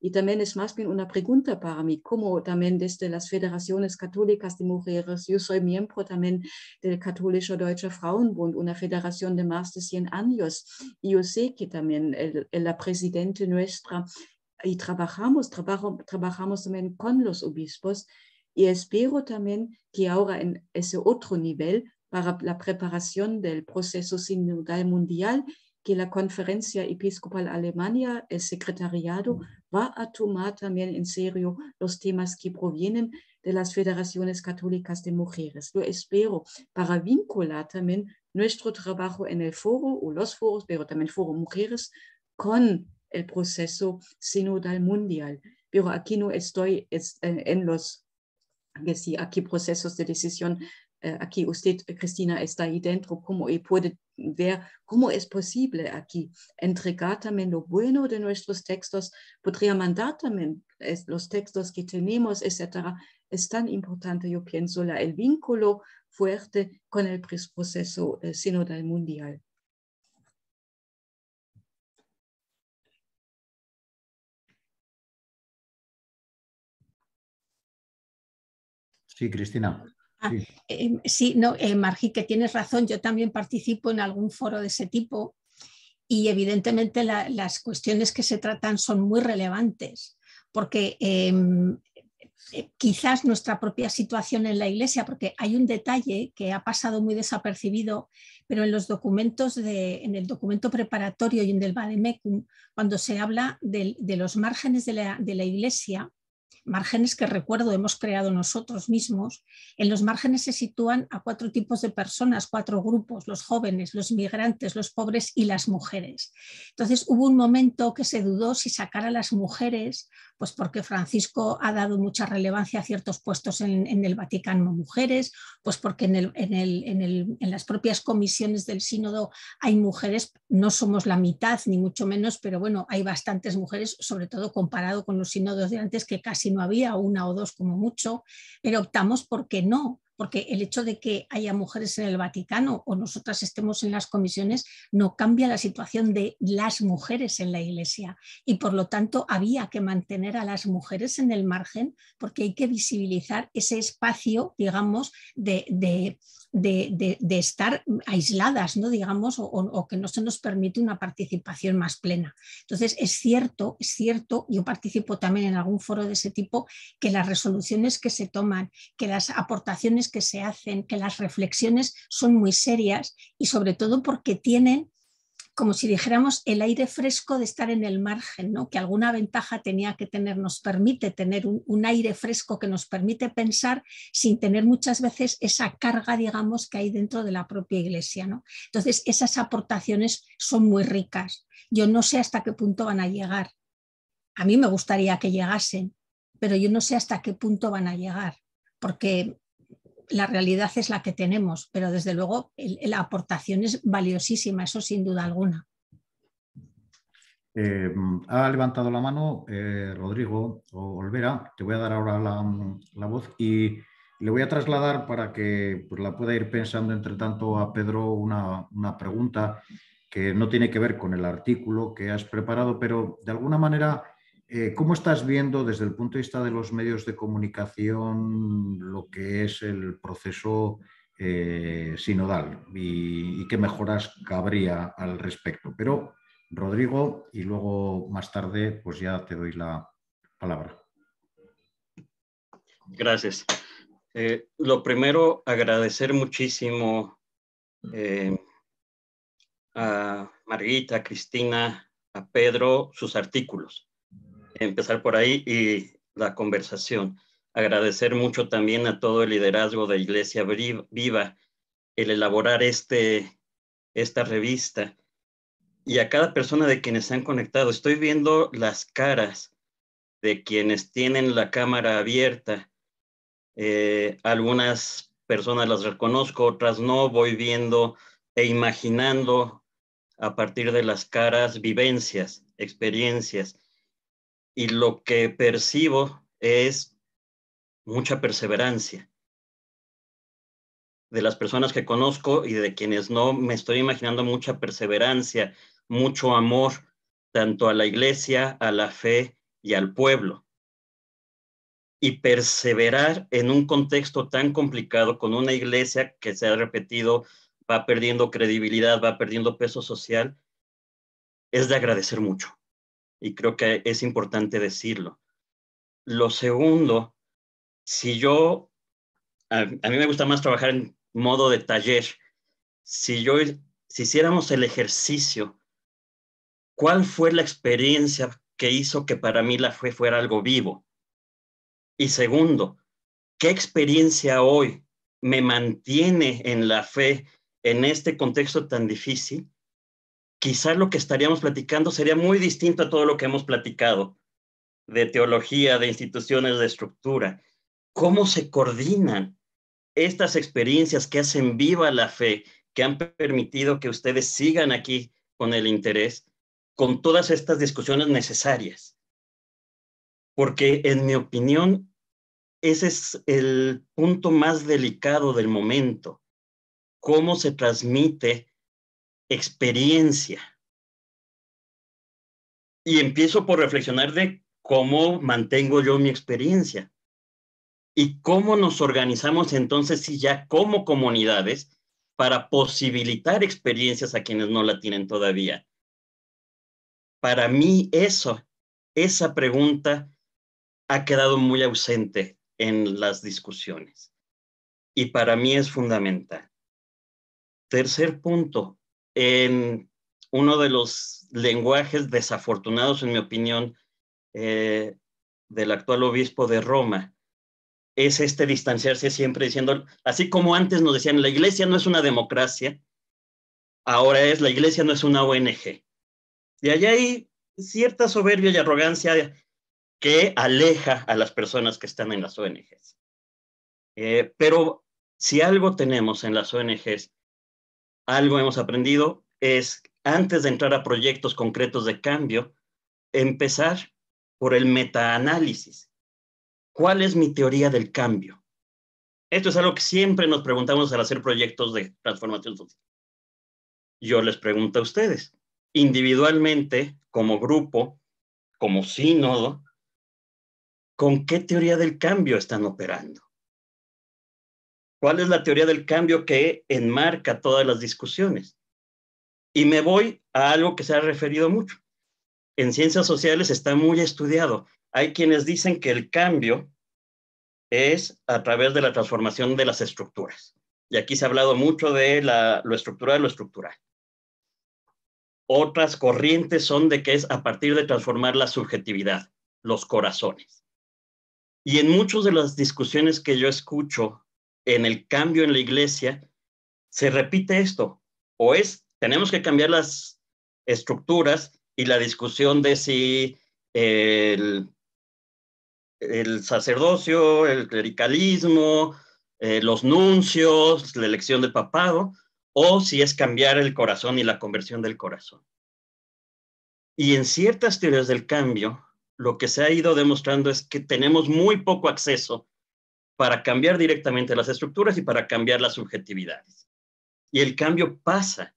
Y también es más bien una pregunta para mí, como también desde las federaciones católicas de mujeres, yo soy miembro también del Católico Deutsche Frauenbund, una federación de más de 100 años. Y yo sé que también la presidenta nuestra, y trabajamos, trabajamos también con los obispos, y espero también que ahora en ese otro nivel para la preparación del proceso sinodal mundial, que la Conferencia Episcopal Alemania, el secretariado, mm. va a tomar también en serio los temas que provienen de las federaciones católicas de mujeres. Lo espero para vincular también nuestro trabajo en el foro o los foros, pero también foro mujeres, con el proceso sinodal mundial. Pero aquí no estoy en los que si aquí procesos de decisión, eh, aquí usted, eh, Cristina, está ahí dentro, cómo y eh, puede ver cómo es posible aquí entregar también lo bueno de nuestros textos, podría mandar también los textos que tenemos, etcétera. Es tan importante, yo pienso, el vínculo fuerte con el proceso sinodal mundial. Sí, Cristina. Ah, sí. Em, eh, no, que tienes razón, yo también participo en algún foro de ese tipo y evidentemente las cuestiones que se tratan son muy relevantes, porque em, eh, quizás nuestra propia situación en la Iglesia, porque hay un detalle que ha pasado muy desapercibido, pero en los documentos, de, en el documento preparatorio y en el Vademecum, cuando se habla de, los márgenes de la, de la Iglesia, márgenes que recuerdo hemos creado nosotros mismos, en los márgenes se sitúan a cuatro tipos de personas, cuatro grupos, los jóvenes, los migrantes, los pobres y las mujeres. Entonces hubo un momento que se dudó si sacar a las mujeres, pues porque Francisco ha dado mucha relevancia a ciertos puestos en, el Vaticano Mujeres, pues porque en, en, las propias comisiones del sínodo hay mujeres, no somos la mitad, ni mucho menos, pero bueno, hay bastantes mujeres, sobre todo comparado con los sínodos de antes que casi no había, una o dos como mucho, pero optamos porque no, porque el hecho de que haya mujeres en el Vaticano o nosotras estemos en las comisiones no cambia la situación de las mujeres en la Iglesia. Y por lo tanto había que mantener a las mujeres en el margen porque hay que visibilizar ese espacio, digamos, de, de de, estar aisladas, ¿no? digamos, o, o, que no se nos permite una participación más plena. Entonces, es cierto, es cierto, yo participo también en algún foro de ese tipo, que las resoluciones que se toman, que las aportaciones que se hacen, que las reflexiones son muy serias y sobre todo porque tienen como si dijéramos el aire fresco de estar en el margen, ¿no? que alguna ventaja tenía que tener, nos permite tener un, aire fresco que nos permite pensar sin tener muchas veces esa carga, digamos, que hay dentro de la propia iglesia. ¿no? Entonces, esas aportaciones son muy ricas. Yo no sé hasta qué punto van a llegar. A mí me gustaría que llegasen, pero yo no sé hasta qué punto van a llegar, porque la realidad es la que tenemos, pero desde luego la aportación es valiosísima, eso sin duda alguna. Eh, ha levantado la mano eh, Rodrigo Olvera, te voy a dar ahora la, voz y le voy a trasladar para que pues, la pueda ir pensando entre tanto a Pedro una, una pregunta que no tiene que ver con el artículo que has preparado, pero de alguna manera eh, ¿Cómo estás viendo desde el punto de vista de los medios de comunicación lo que es el proceso eh, sinodal y, qué mejoras cabría al respecto? Pero, Rodrigo, y luego más tarde, pues ya te doy la palabra. Gracias. Eh, lo primero, agradecer muchísimo a Margarita, a Cristina, a Pedro sus artículos empezar por ahí y la conversación. Agradecer mucho también a todo el liderazgo de Iglesia Viva el elaborar este, esta revista y a cada persona de quienes se han conectado. Estoy viendo las caras de quienes tienen la cámara abierta. Eh, algunas personas las reconozco, otras no. Voy viendo e imaginando a partir de las caras vivencias, experiencias y lo que percibo es mucha perseverancia de las personas que conozco y de quienes no, me estoy imaginando mucha perseverancia, mucho amor, tanto a la iglesia, a la fe y al pueblo. Y perseverar en un contexto tan complicado con una iglesia que se ha repetido, va perdiendo credibilidad, va perdiendo peso social, es de agradecer mucho y creo que es importante decirlo. Lo segundo, si yo, a, mí me gusta más trabajar en modo de taller, si yo, si hiciéramos el ejercicio, ¿cuál fue la experiencia que hizo que para mí la fe fuera algo vivo? Y segundo, ¿qué experiencia hoy me mantiene en la fe en este contexto tan difícil? quizás lo que estaríamos platicando sería muy distinto a todo lo que hemos platicado de teología, de instituciones, de estructura. ¿Cómo se coordinan estas experiencias que hacen viva la fe, que han permitido que ustedes sigan aquí con el interés, con todas estas discusiones necesarias? Porque en mi opinión, ese es el punto más delicado del momento. ¿Cómo se transmite experiencia. Y empiezo por reflexionar de cómo mantengo yo mi experiencia y cómo nos organizamos entonces si ya como comunidades para posibilitar experiencias a quienes no la tienen todavía. Para mí eso, esa pregunta ha quedado muy ausente en las discusiones y para mí es fundamental. Tercer punto, en uno de los lenguajes desafortunados, en mi opinión, eh, del actual obispo de Roma, es este distanciarse siempre diciendo, así como antes nos decían, la iglesia no es una democracia, ahora es la iglesia no es una ONG. Y allá hay cierta soberbia y arrogancia que aleja a las personas que están en las ONGs. Eh, pero si algo tenemos en las ONGs algo hemos aprendido es, antes de entrar a proyectos concretos de cambio, empezar por el metaanálisis. ¿Cuál es mi teoría del cambio? Esto es algo que siempre nos preguntamos al hacer proyectos de transformación social. Yo les pregunto a ustedes, individualmente, como grupo, como sínodo, ¿con qué teoría del cambio están operando? cuál es la teoría del cambio que enmarca todas las discusiones. Y me voy a algo que se ha referido mucho. En ciencias sociales está muy estudiado. Hay quienes dicen que el cambio es a través de la transformación de las estructuras. Y aquí se ha hablado mucho de lo estructural, lo estructural. Otras corrientes son de que es a partir de transformar la subjetividad, los corazones. Y en muchas de las discusiones que yo escucho en el cambio en la iglesia, se repite esto, o es, tenemos que cambiar las estructuras y la discusión de si el, sacerdocio, el clericalismo, eh, los nuncios, la elección del papado, o si es cambiar el corazón y la conversión del corazón. Y en ciertas teorías del cambio, lo que se ha ido demostrando es que tenemos muy poco acceso para cambiar directamente las estructuras y para cambiar las subjetividades. Y el cambio pasa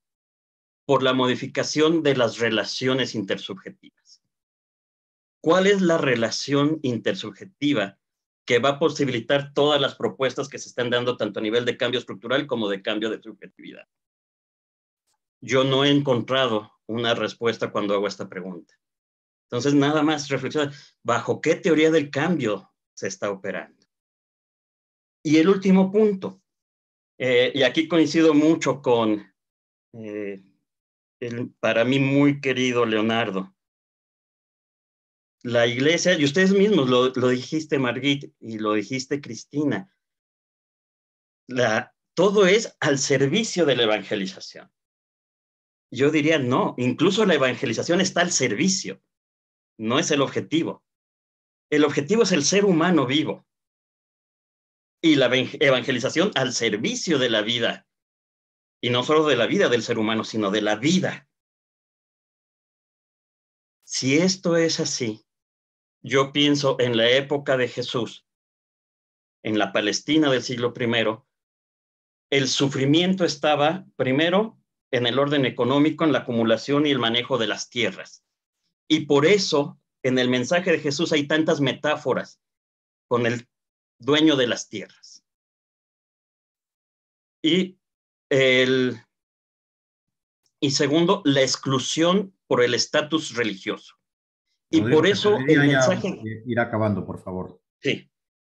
por la modificación de las relaciones intersubjetivas. ¿Cuál es la relación intersubjetiva que va a posibilitar todas las propuestas que se están dando tanto a nivel de cambio estructural como de cambio de subjetividad? Yo no he encontrado una respuesta cuando hago esta pregunta. Entonces, nada más reflexionar, ¿bajo qué teoría del cambio se está operando? Y el último punto, eh, y aquí coincido mucho con eh, el para mí muy querido Leonardo. La iglesia, y ustedes mismos lo, dijiste, Margit, y lo dijiste, Cristina, todo es al servicio de la evangelización. Yo diría no, incluso la evangelización está al servicio, no es el objetivo. El objetivo es el ser humano vivo y la evangelización al servicio de la vida. Y no solo de la vida del ser humano, sino de la vida. Si esto es así, yo pienso en la época de Jesús, en la Palestina del siglo I, el sufrimiento estaba primero en el orden económico, en la acumulación y el manejo de las tierras. Y por eso en el mensaje de Jesús hay tantas metáforas con el dueño de las tierras. Y, el, y segundo, la exclusión por el estatus religioso. Y por eso el mensaje... Irá acabando, por favor. Sí.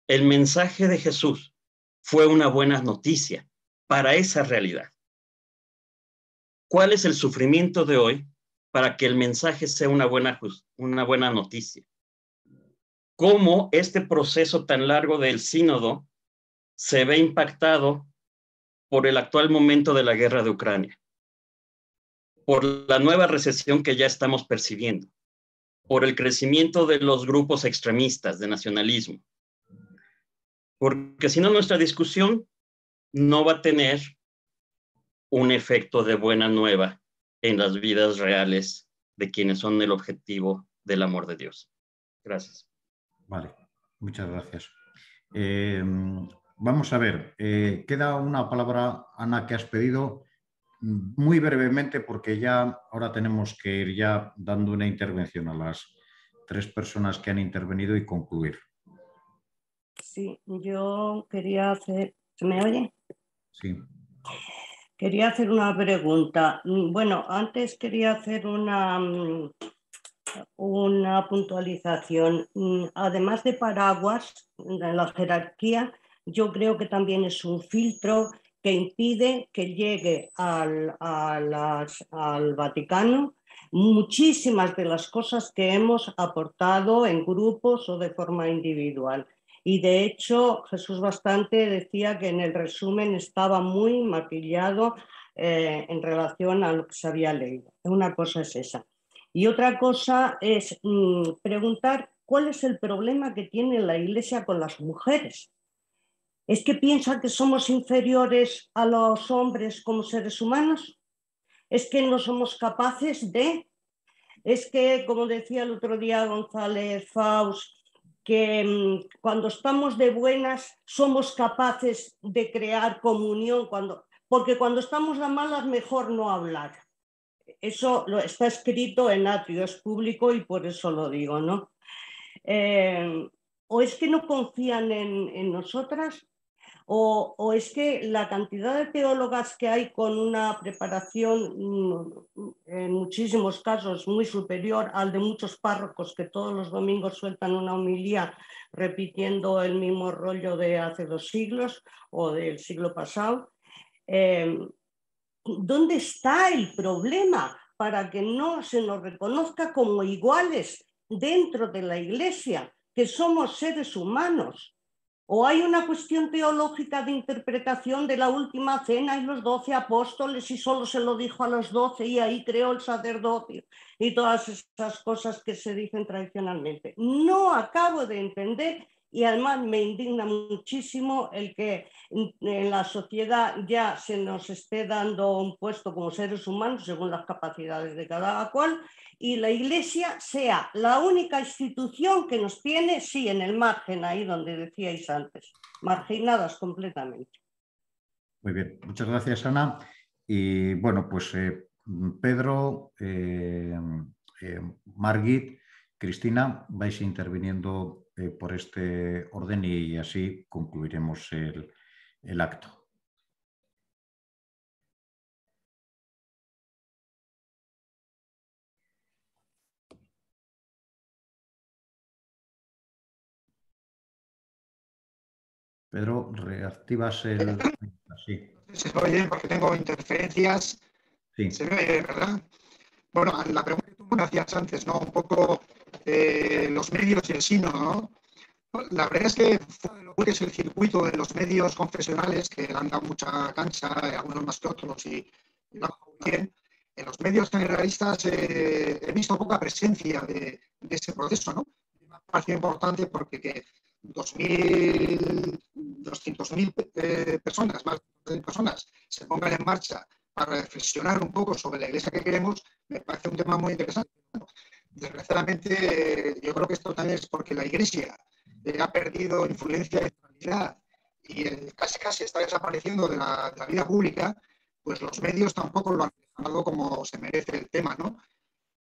El mensaje de Jesús fue una buena noticia para esa realidad. ¿Cuál es el sufrimiento de hoy para que el mensaje sea una buena, una buena noticia? cómo este proceso tan largo del sínodo se ve impactado por el actual momento de la guerra de Ucrania, por la nueva recesión que ya estamos percibiendo, por el crecimiento de los grupos extremistas de nacionalismo. Porque si no, nuestra discusión no va a tener un efecto de buena nueva en las vidas reales de quienes son el objetivo del amor de Dios. Gracias. Vale, muchas gracias. Eh, vamos a ver, eh, queda una palabra, Ana, que has pedido muy brevemente porque ya ahora tenemos que ir ya dando una intervención a las tres personas que han intervenido y concluir. Sí, yo quería hacer... ¿Se me oye? Sí. Quería hacer una pregunta. Bueno, antes quería hacer una mm, una puntualización. Mm, además de paraguas, la jerarquía, yo creo que también es un filtro que impide que llegue al, Vaticano muchísimas de las cosas que hemos aportado en grupos o de forma individual. Y de hecho, Jesús Bastante decía que en el resumen estaba muy maquillado eh, en relación a lo que se había leído. Una cosa es esa. Y otra cosa es mm, preguntar cuál es el problema que tiene la Iglesia con las mujeres. ¿Es que piensa que somos inferiores a los hombres como seres humanos? ¿Es que no somos capaces de? ¿Es que, como decía el otro día González Faust, que mm, cuando estamos de buenas somos capaces de crear comunión? Cuando... Porque cuando estamos de malas mejor no hablar eso lo, está escrito en atrio, es público y por eso lo digo, ¿no? Eh, o es que no confían en, nosotras, o, es que la cantidad de teólogas que hay con una preparación mm, en muchísimos casos muy superior al de muchos párrocos que todos los domingos sueltan una homilía repitiendo el mismo rollo de hace dos siglos o del siglo pasado, eh, ¿Dónde está el problema para que no se nos reconozca como iguales dentro de la Iglesia, que somos seres humanos? ¿O hay una cuestión teológica de interpretación de la última cena y los doce apóstoles y solo se lo dijo a los doce y ahí creó el sacerdocio y todas esas cosas que se dicen tradicionalmente? No acabo de entender y además me indigna muchísimo el que en la sociedad ya se nos esté dando un puesto como seres humanos según las capacidades de cada cual y la Iglesia sea la única institución que nos tiene, sí, en el margen, ahí donde decíais antes, marginadas completamente. Muy bien, muchas gracias Ana. Y bueno, pues eh, Pedro, eh, eh, Margit, Cristina, vais interviniendo eh, por este orden y así concluiremos el, acto. Pedro, reactivas el... Sí. Se oye porque tengo interferencias. Sí. Se ve oye, ¿verdad? bueno, la pregunta que tú me hacías antes, ¿no? Un poco eh, los medios y el sino, ¿no? La verdad es que lo que es el circuito de los medios confesionales, que han dado mucha cancha, eh, algunos más que otros, y, bien, en los medios generalistas eh, he visto poca presencia de, ese proceso, ¿no? Me parece importante porque que 2.000, 200.000 eh, personas, más de personas, se pongan en marcha para reflexionar un poco sobre la iglesia que queremos, me parece un tema muy interesante. Desgraciadamente, yo creo que esto también es porque la iglesia eh, ha perdido influencia y y casi casi está desapareciendo de la, vida pública, pues los medios tampoco lo han dejado como se merece el tema, ¿no?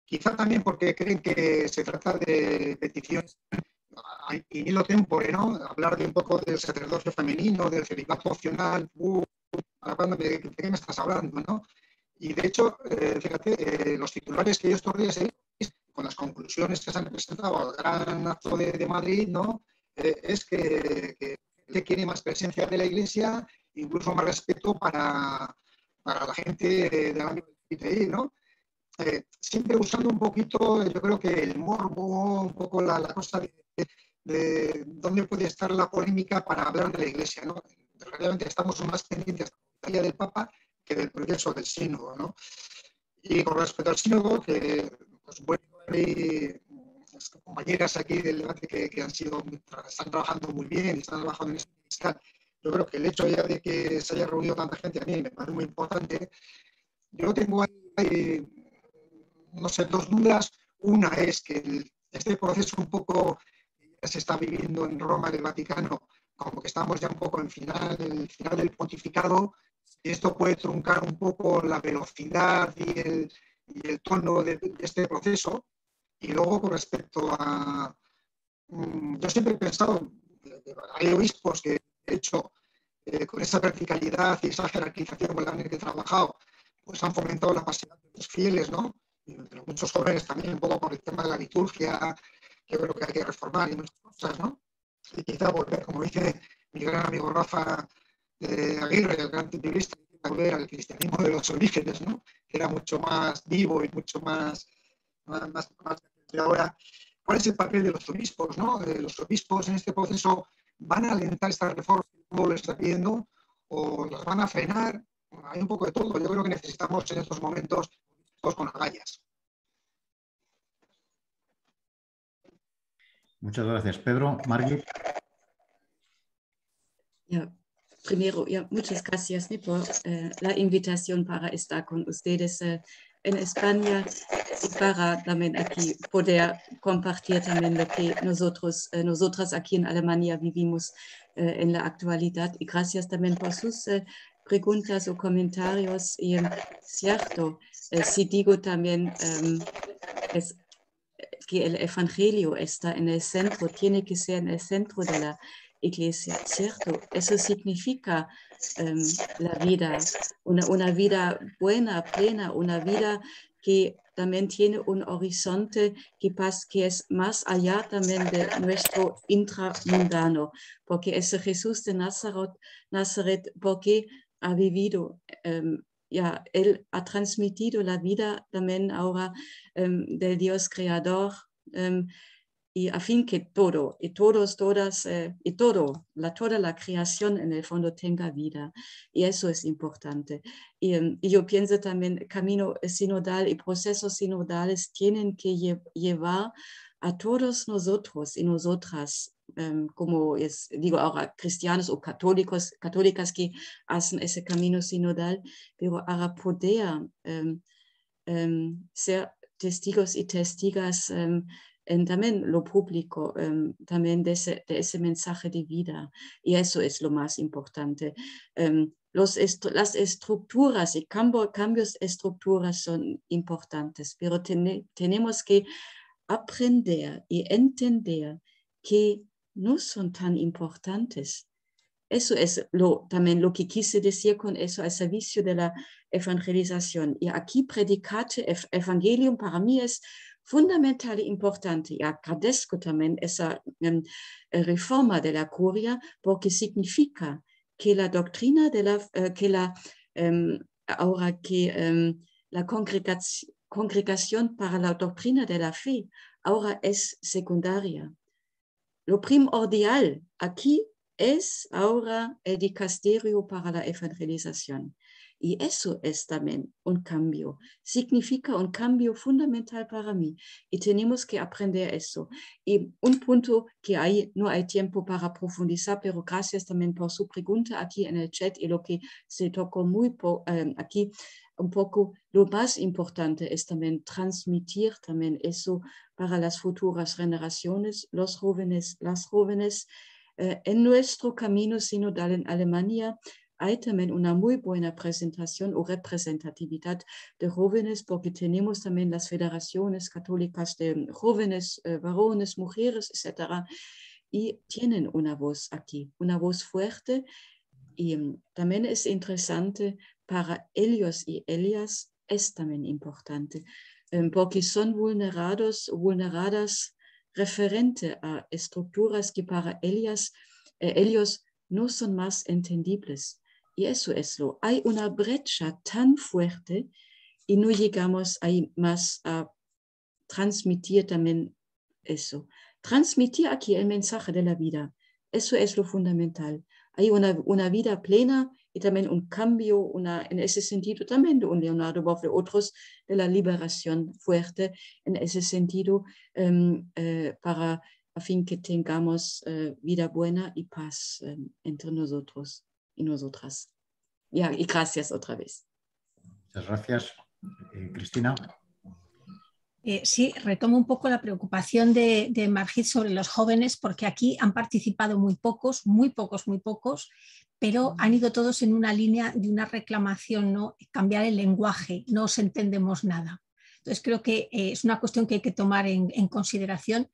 Quizá también porque creen que se trata de peticiones y lo tempore, ¿no? Hablar de un poco del sacerdocio femenino, del celibato opcional, uh, de qué me estás hablando, ¿no? Y de hecho, eh, fíjate, eh, los titulares que yo estos días con las conclusiones que se han presentado al gran acto de, Madrid, ¿no? Eh, es que, que, quiere más presencia de la Iglesia, incluso más respeto para, para la gente de la IPI, ¿no? siempre usando un poquito, yo creo que el morbo, un poco la, cosa de, de, dónde puede estar la polémica para hablar de la Iglesia, ¿no? Realmente estamos más pendientes del Papa que del proceso del sínodo. Y con respecto al sínodo, que pues bueno, hay eh, compañeras aquí del debate que, han sido, están trabajando muy bien, están trabajando en este fiscal. Yo creo que el hecho ya de que se haya reunido tanta gente a mí me parece muy importante. Yo tengo eh, no sé, dos dudas. Una es que este proceso un poco se está viviendo en Roma, del Vaticano, como que estamos ya un poco en final, en el final del pontificado, esto puede truncar un poco la velocidad y el, y el tono de, este proceso. Y luego con respecto a... Mm, yo siempre he pensado, hay obispos que de hecho eh, con esa verticalidad y esa jerarquización con la que he trabajado, pues han fomentado la pasividad de los fieles, ¿no? Y muchos jóvenes también, un poco por el tema de la liturgia, que creo que hay que reformar y muchas cosas, ¿no? Y quizá volver, como dice mi gran amigo Rafa, de Aguirre, el gran que volver al cristianismo de los orígenes, ¿no? que era mucho más vivo y mucho más, ahora. ¿Cuál es el papel de los obispos? ¿no? Eh, los obispos en este proceso van a alentar esta reforma? que el está pidiendo o los van a frenar. Hay un poco de todo. Yo creo que necesitamos en estos momentos obispos con agallas. Muchas gracias, Pedro. Marguerite primero, muchas gracias por äh, la invitación para estar con ustedes äh, en España y para también aquí poder compartir también lo que nosotros, äh, nosotras aquí en Alemania vivimos en la actualidad. Y gracias también por sus preguntas o comentarios. Y em, cierto, si digo también ähm, que el Evangelio está en el centro, tiene que ser en el centro de la iglesia, ¿cierto? Eso significa em, la vida, una, una, vida buena, plena, una vida que también tiene un horizonte que, es más allá también de nuestro intramundano, porque ese Jesús de Nazaret, Nazaret porque ha vivido em, ya, él ha transmitido la vida también ahora em, del Dios creador, y a fin que todo y todos, todas eh, y todo, la, toda la creación en el fondo tenga vida. Y eso es importante. Y, em, yo pienso también, camino sinodal y procesos sinodales tienen que llevar a todos nosotros y nosotras em, como es, digo ahora cristianos o católicos, católicas que hacen ese camino sinodal, pero para poder em, ser testigos y testigas también lo público, em, también de ese, mensaje de vida. Y eso es lo más importante. Em, las estructuras y cambios cambios estructuras son importantes, pero tenemos que aprender y entender que no son tan importantes. Eso es lo, también lo que quise decir con eso al servicio de la evangelización. Y aquí predicate, el Evangelium para mí es Fundamental y importante. Y agradezco también esa em, eh, reforma de la curia porque significa que la doctrina de la, eh, que la, em, em, congregación para la doctrina de la fe ahora es secundaria. Lo primordial aquí es ahora el dicasterio para la evangelización. Y eso es también un cambio. Significa un cambio fundamental para mí. Y tenemos que aprender eso. Y un punto que hay, no hay tiempo para profundizar, pero gracias también por su pregunta aquí en el chat y lo que se tocó muy em, aquí un poco lo más importante es también transmitir también eso para las futuras generaciones, los jóvenes, las jóvenes. Eh, en nuestro camino sinodal en Alemania hay también una muy buena presentación o representatividad de jóvenes, porque tenemos también las federaciones católicas de jóvenes, eh, varones, mujeres, etc. y tienen una voz aquí, una voz fuerte. Y mm, también es interesante para ellos y ellas, es también importante, em, porque son vulnerados, vulneradas referente a estructuras que para ellas, ellos eh, no son más entendibles. Y eso es lo. Hay una brecha tan fuerte y no llegamos ahí más a transmitir también eso. Transmitir aquí el mensaje de la vida. Eso es lo fundamental. Hay una, vida plena y también un cambio, una, en ese sentido también de un Leonardo Boff, otros, de la liberación fuerte, en ese sentido, em, eh, para, a fin que tengamos eh, vida buena y paz em, entre nosotros y nosotras. y gracias otra vez. Muchas gracias, eh, Cristina. Eh, sí, retomo un poco la preocupación de, Margit sobre los jóvenes, porque aquí han participado muy pocos, muy pocos, muy pocos, pero han ido todos en una línea de una reclamación, ¿no? cambiar el lenguaje, no os entendemos nada. Entonces creo que eh, es una cuestión que hay que tomar en consideración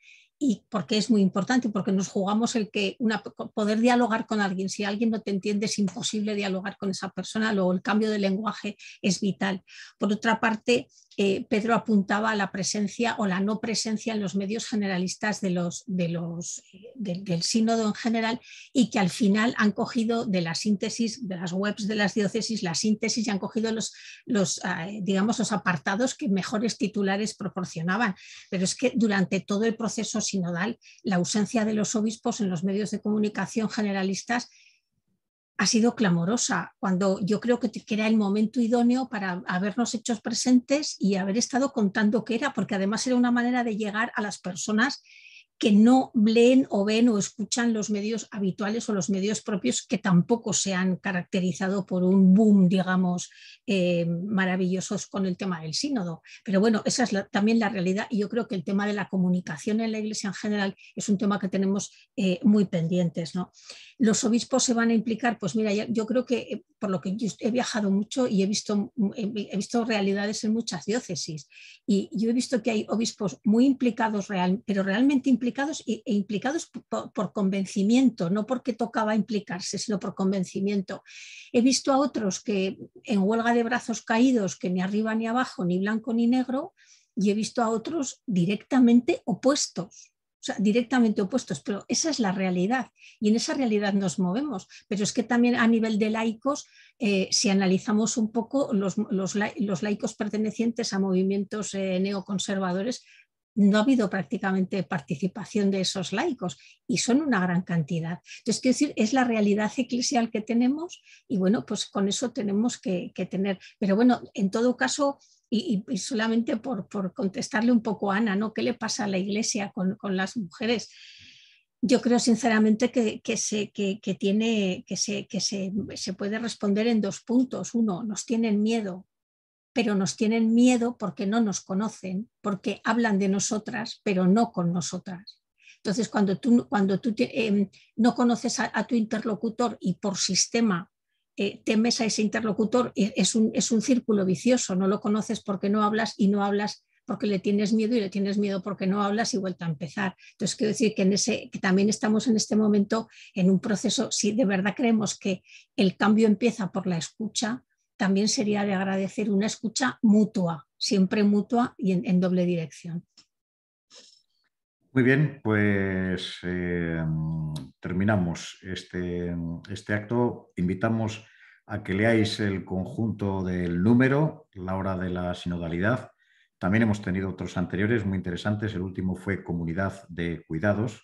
y porque es muy importante, porque nos jugamos el que una, poder dialogar con alguien. Si alguien no te entiende, es imposible dialogar con esa persona, luego el cambio de lenguaje es vital. Por otra parte, eh, Pedro apuntaba a la presencia o la no presencia en los medios generalistas eh, del sínodo en general y que al final han cogido de la síntesis, de las webs de las diócesis, la síntesis y han cogido los, los ah, eh, digamos, los apartados que mejores titulares proporcionaban. Pero es que durante todo el proceso sinodal, la ausencia de los obispos en los medios de comunicación generalistas ha sido clamorosa, cuando yo creo que, era el momento idóneo para habernos hecho presentes y haber estado contando qué era, porque además era una manera de llegar a las personas que no leen o ven o escuchan los medios habituales o los medios propios que tampoco se han caracterizado por un boom, digamos, eh, maravillosos con el tema del sínodo. Pero bueno, esa es también la realidad y yo creo que el tema de la comunicación en la Iglesia en general es un tema que tenemos eh, muy pendientes. Los obispos se van a implicar, pues mira, yo creo que eh, por lo que he viajado mucho y he visto, he visto realidades en muchas diócesis y yo he visto que hay obispos muy implicados, pero realmente implicados implicados e implicados por, convencimiento, no porque tocaba implicarse, sino por convencimiento. He visto a otros que en huelga de brazos caídos, que ni arriba ni abajo, ni blanco ni negro, y he visto a otros directamente opuestos. O sea, directamente opuestos, pero esa es la realidad y en esa realidad nos movemos. Pero es que también a nivel de laicos, eh, si analizamos un poco los, laicos pertenecientes a movimientos eh, neoconservadores, no ha habido prácticamente participación de esos laicos y son una gran cantidad. Entonces, quiero decir, es la realidad eclesial que tenemos y bueno, pues con eso tenemos que, tener. Pero bueno, en todo caso, y, solamente por, contestarle un poco a Ana, ¿no? ¿Qué le pasa a la iglesia con, las mujeres? Yo creo sinceramente que, que, se, que, que se, se puede responder en dos puntos. Uno, nos tienen miedo pero nos tienen miedo porque no nos conocen, porque hablan de nosotras, pero no con nosotras. Entonces, cuando tú, cuando tú em, no conoces a, tu interlocutor y por sistema eh, temes a ese interlocutor, eh, es un, círculo vicioso, no lo conoces porque no hablas y no hablas porque le tienes miedo y le tienes miedo porque no hablas y vuelta a empezar. Entonces, quiero decir que también estamos en este momento en un proceso, si de verdad creemos que el cambio empieza por la escucha, también sería de agradecer una escucha mutua, siempre mutua y en, doble dirección. Muy bien, pues eh, terminamos este, este acto. Invitamos a que leáis el conjunto del número, la hora de la sinodalidad. También hemos tenido otros anteriores muy interesantes. El último fue Comunidad de Cuidados,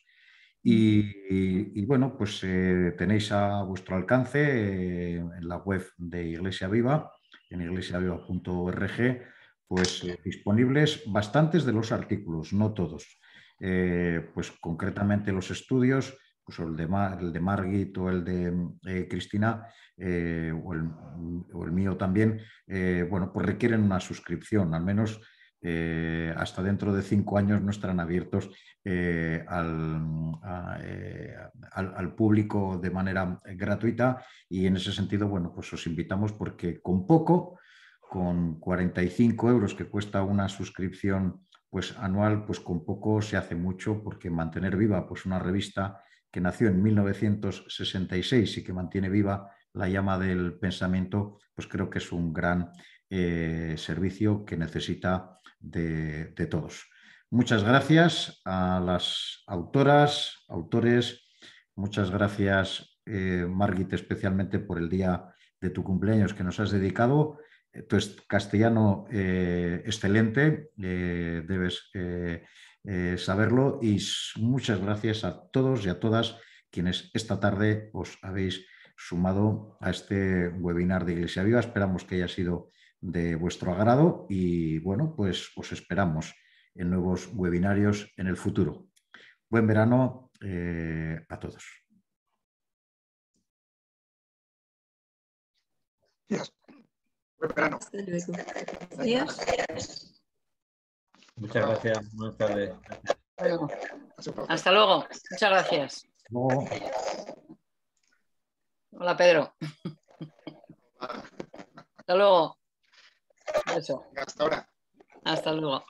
y, bueno, pues eh, tenéis a vuestro alcance eh, en la web de Iglesia Viva, en iglesiaviva.org, pues eh, disponibles bastantes de los artículos, no todos. pues concretamente los estudios, pues el de, Margit o el de Cristina o el, o, el, mío también, bueno, pues requieren una suscripción, al menos eh, hasta dentro de cinco años no estarán abiertos eh, eh, al, público de manera gratuita y en ese sentido, bueno, pues os invitamos porque con poco, con 45 euros que cuesta una suscripción pues anual, pues con poco se hace mucho porque mantener viva pues una revista que nació en 1966 y que mantiene viva la llama del pensamiento, pues creo que es un gran servicio que necesita de, todos. Muchas gracias a las autoras, autores. Muchas gracias, eh, Margit, especialmente por el día de tu cumpleaños que nos has dedicado. Eh, tu castellano eh, excelente, debes saberlo. Y muchas gracias a todos y a todas quienes esta tarde os habéis sumado a este webinar de Iglesia Viva. Esperamos que haya sido de vuestro agrado y bueno, pues os esperamos en nuevos webinarios en el futuro. Buen verano eh, a todos. Muchas gracias. Hasta luego. Muchas gracias. Hola, Pedro. Hasta luego. Eso. Hasta ahora. Hasta luego.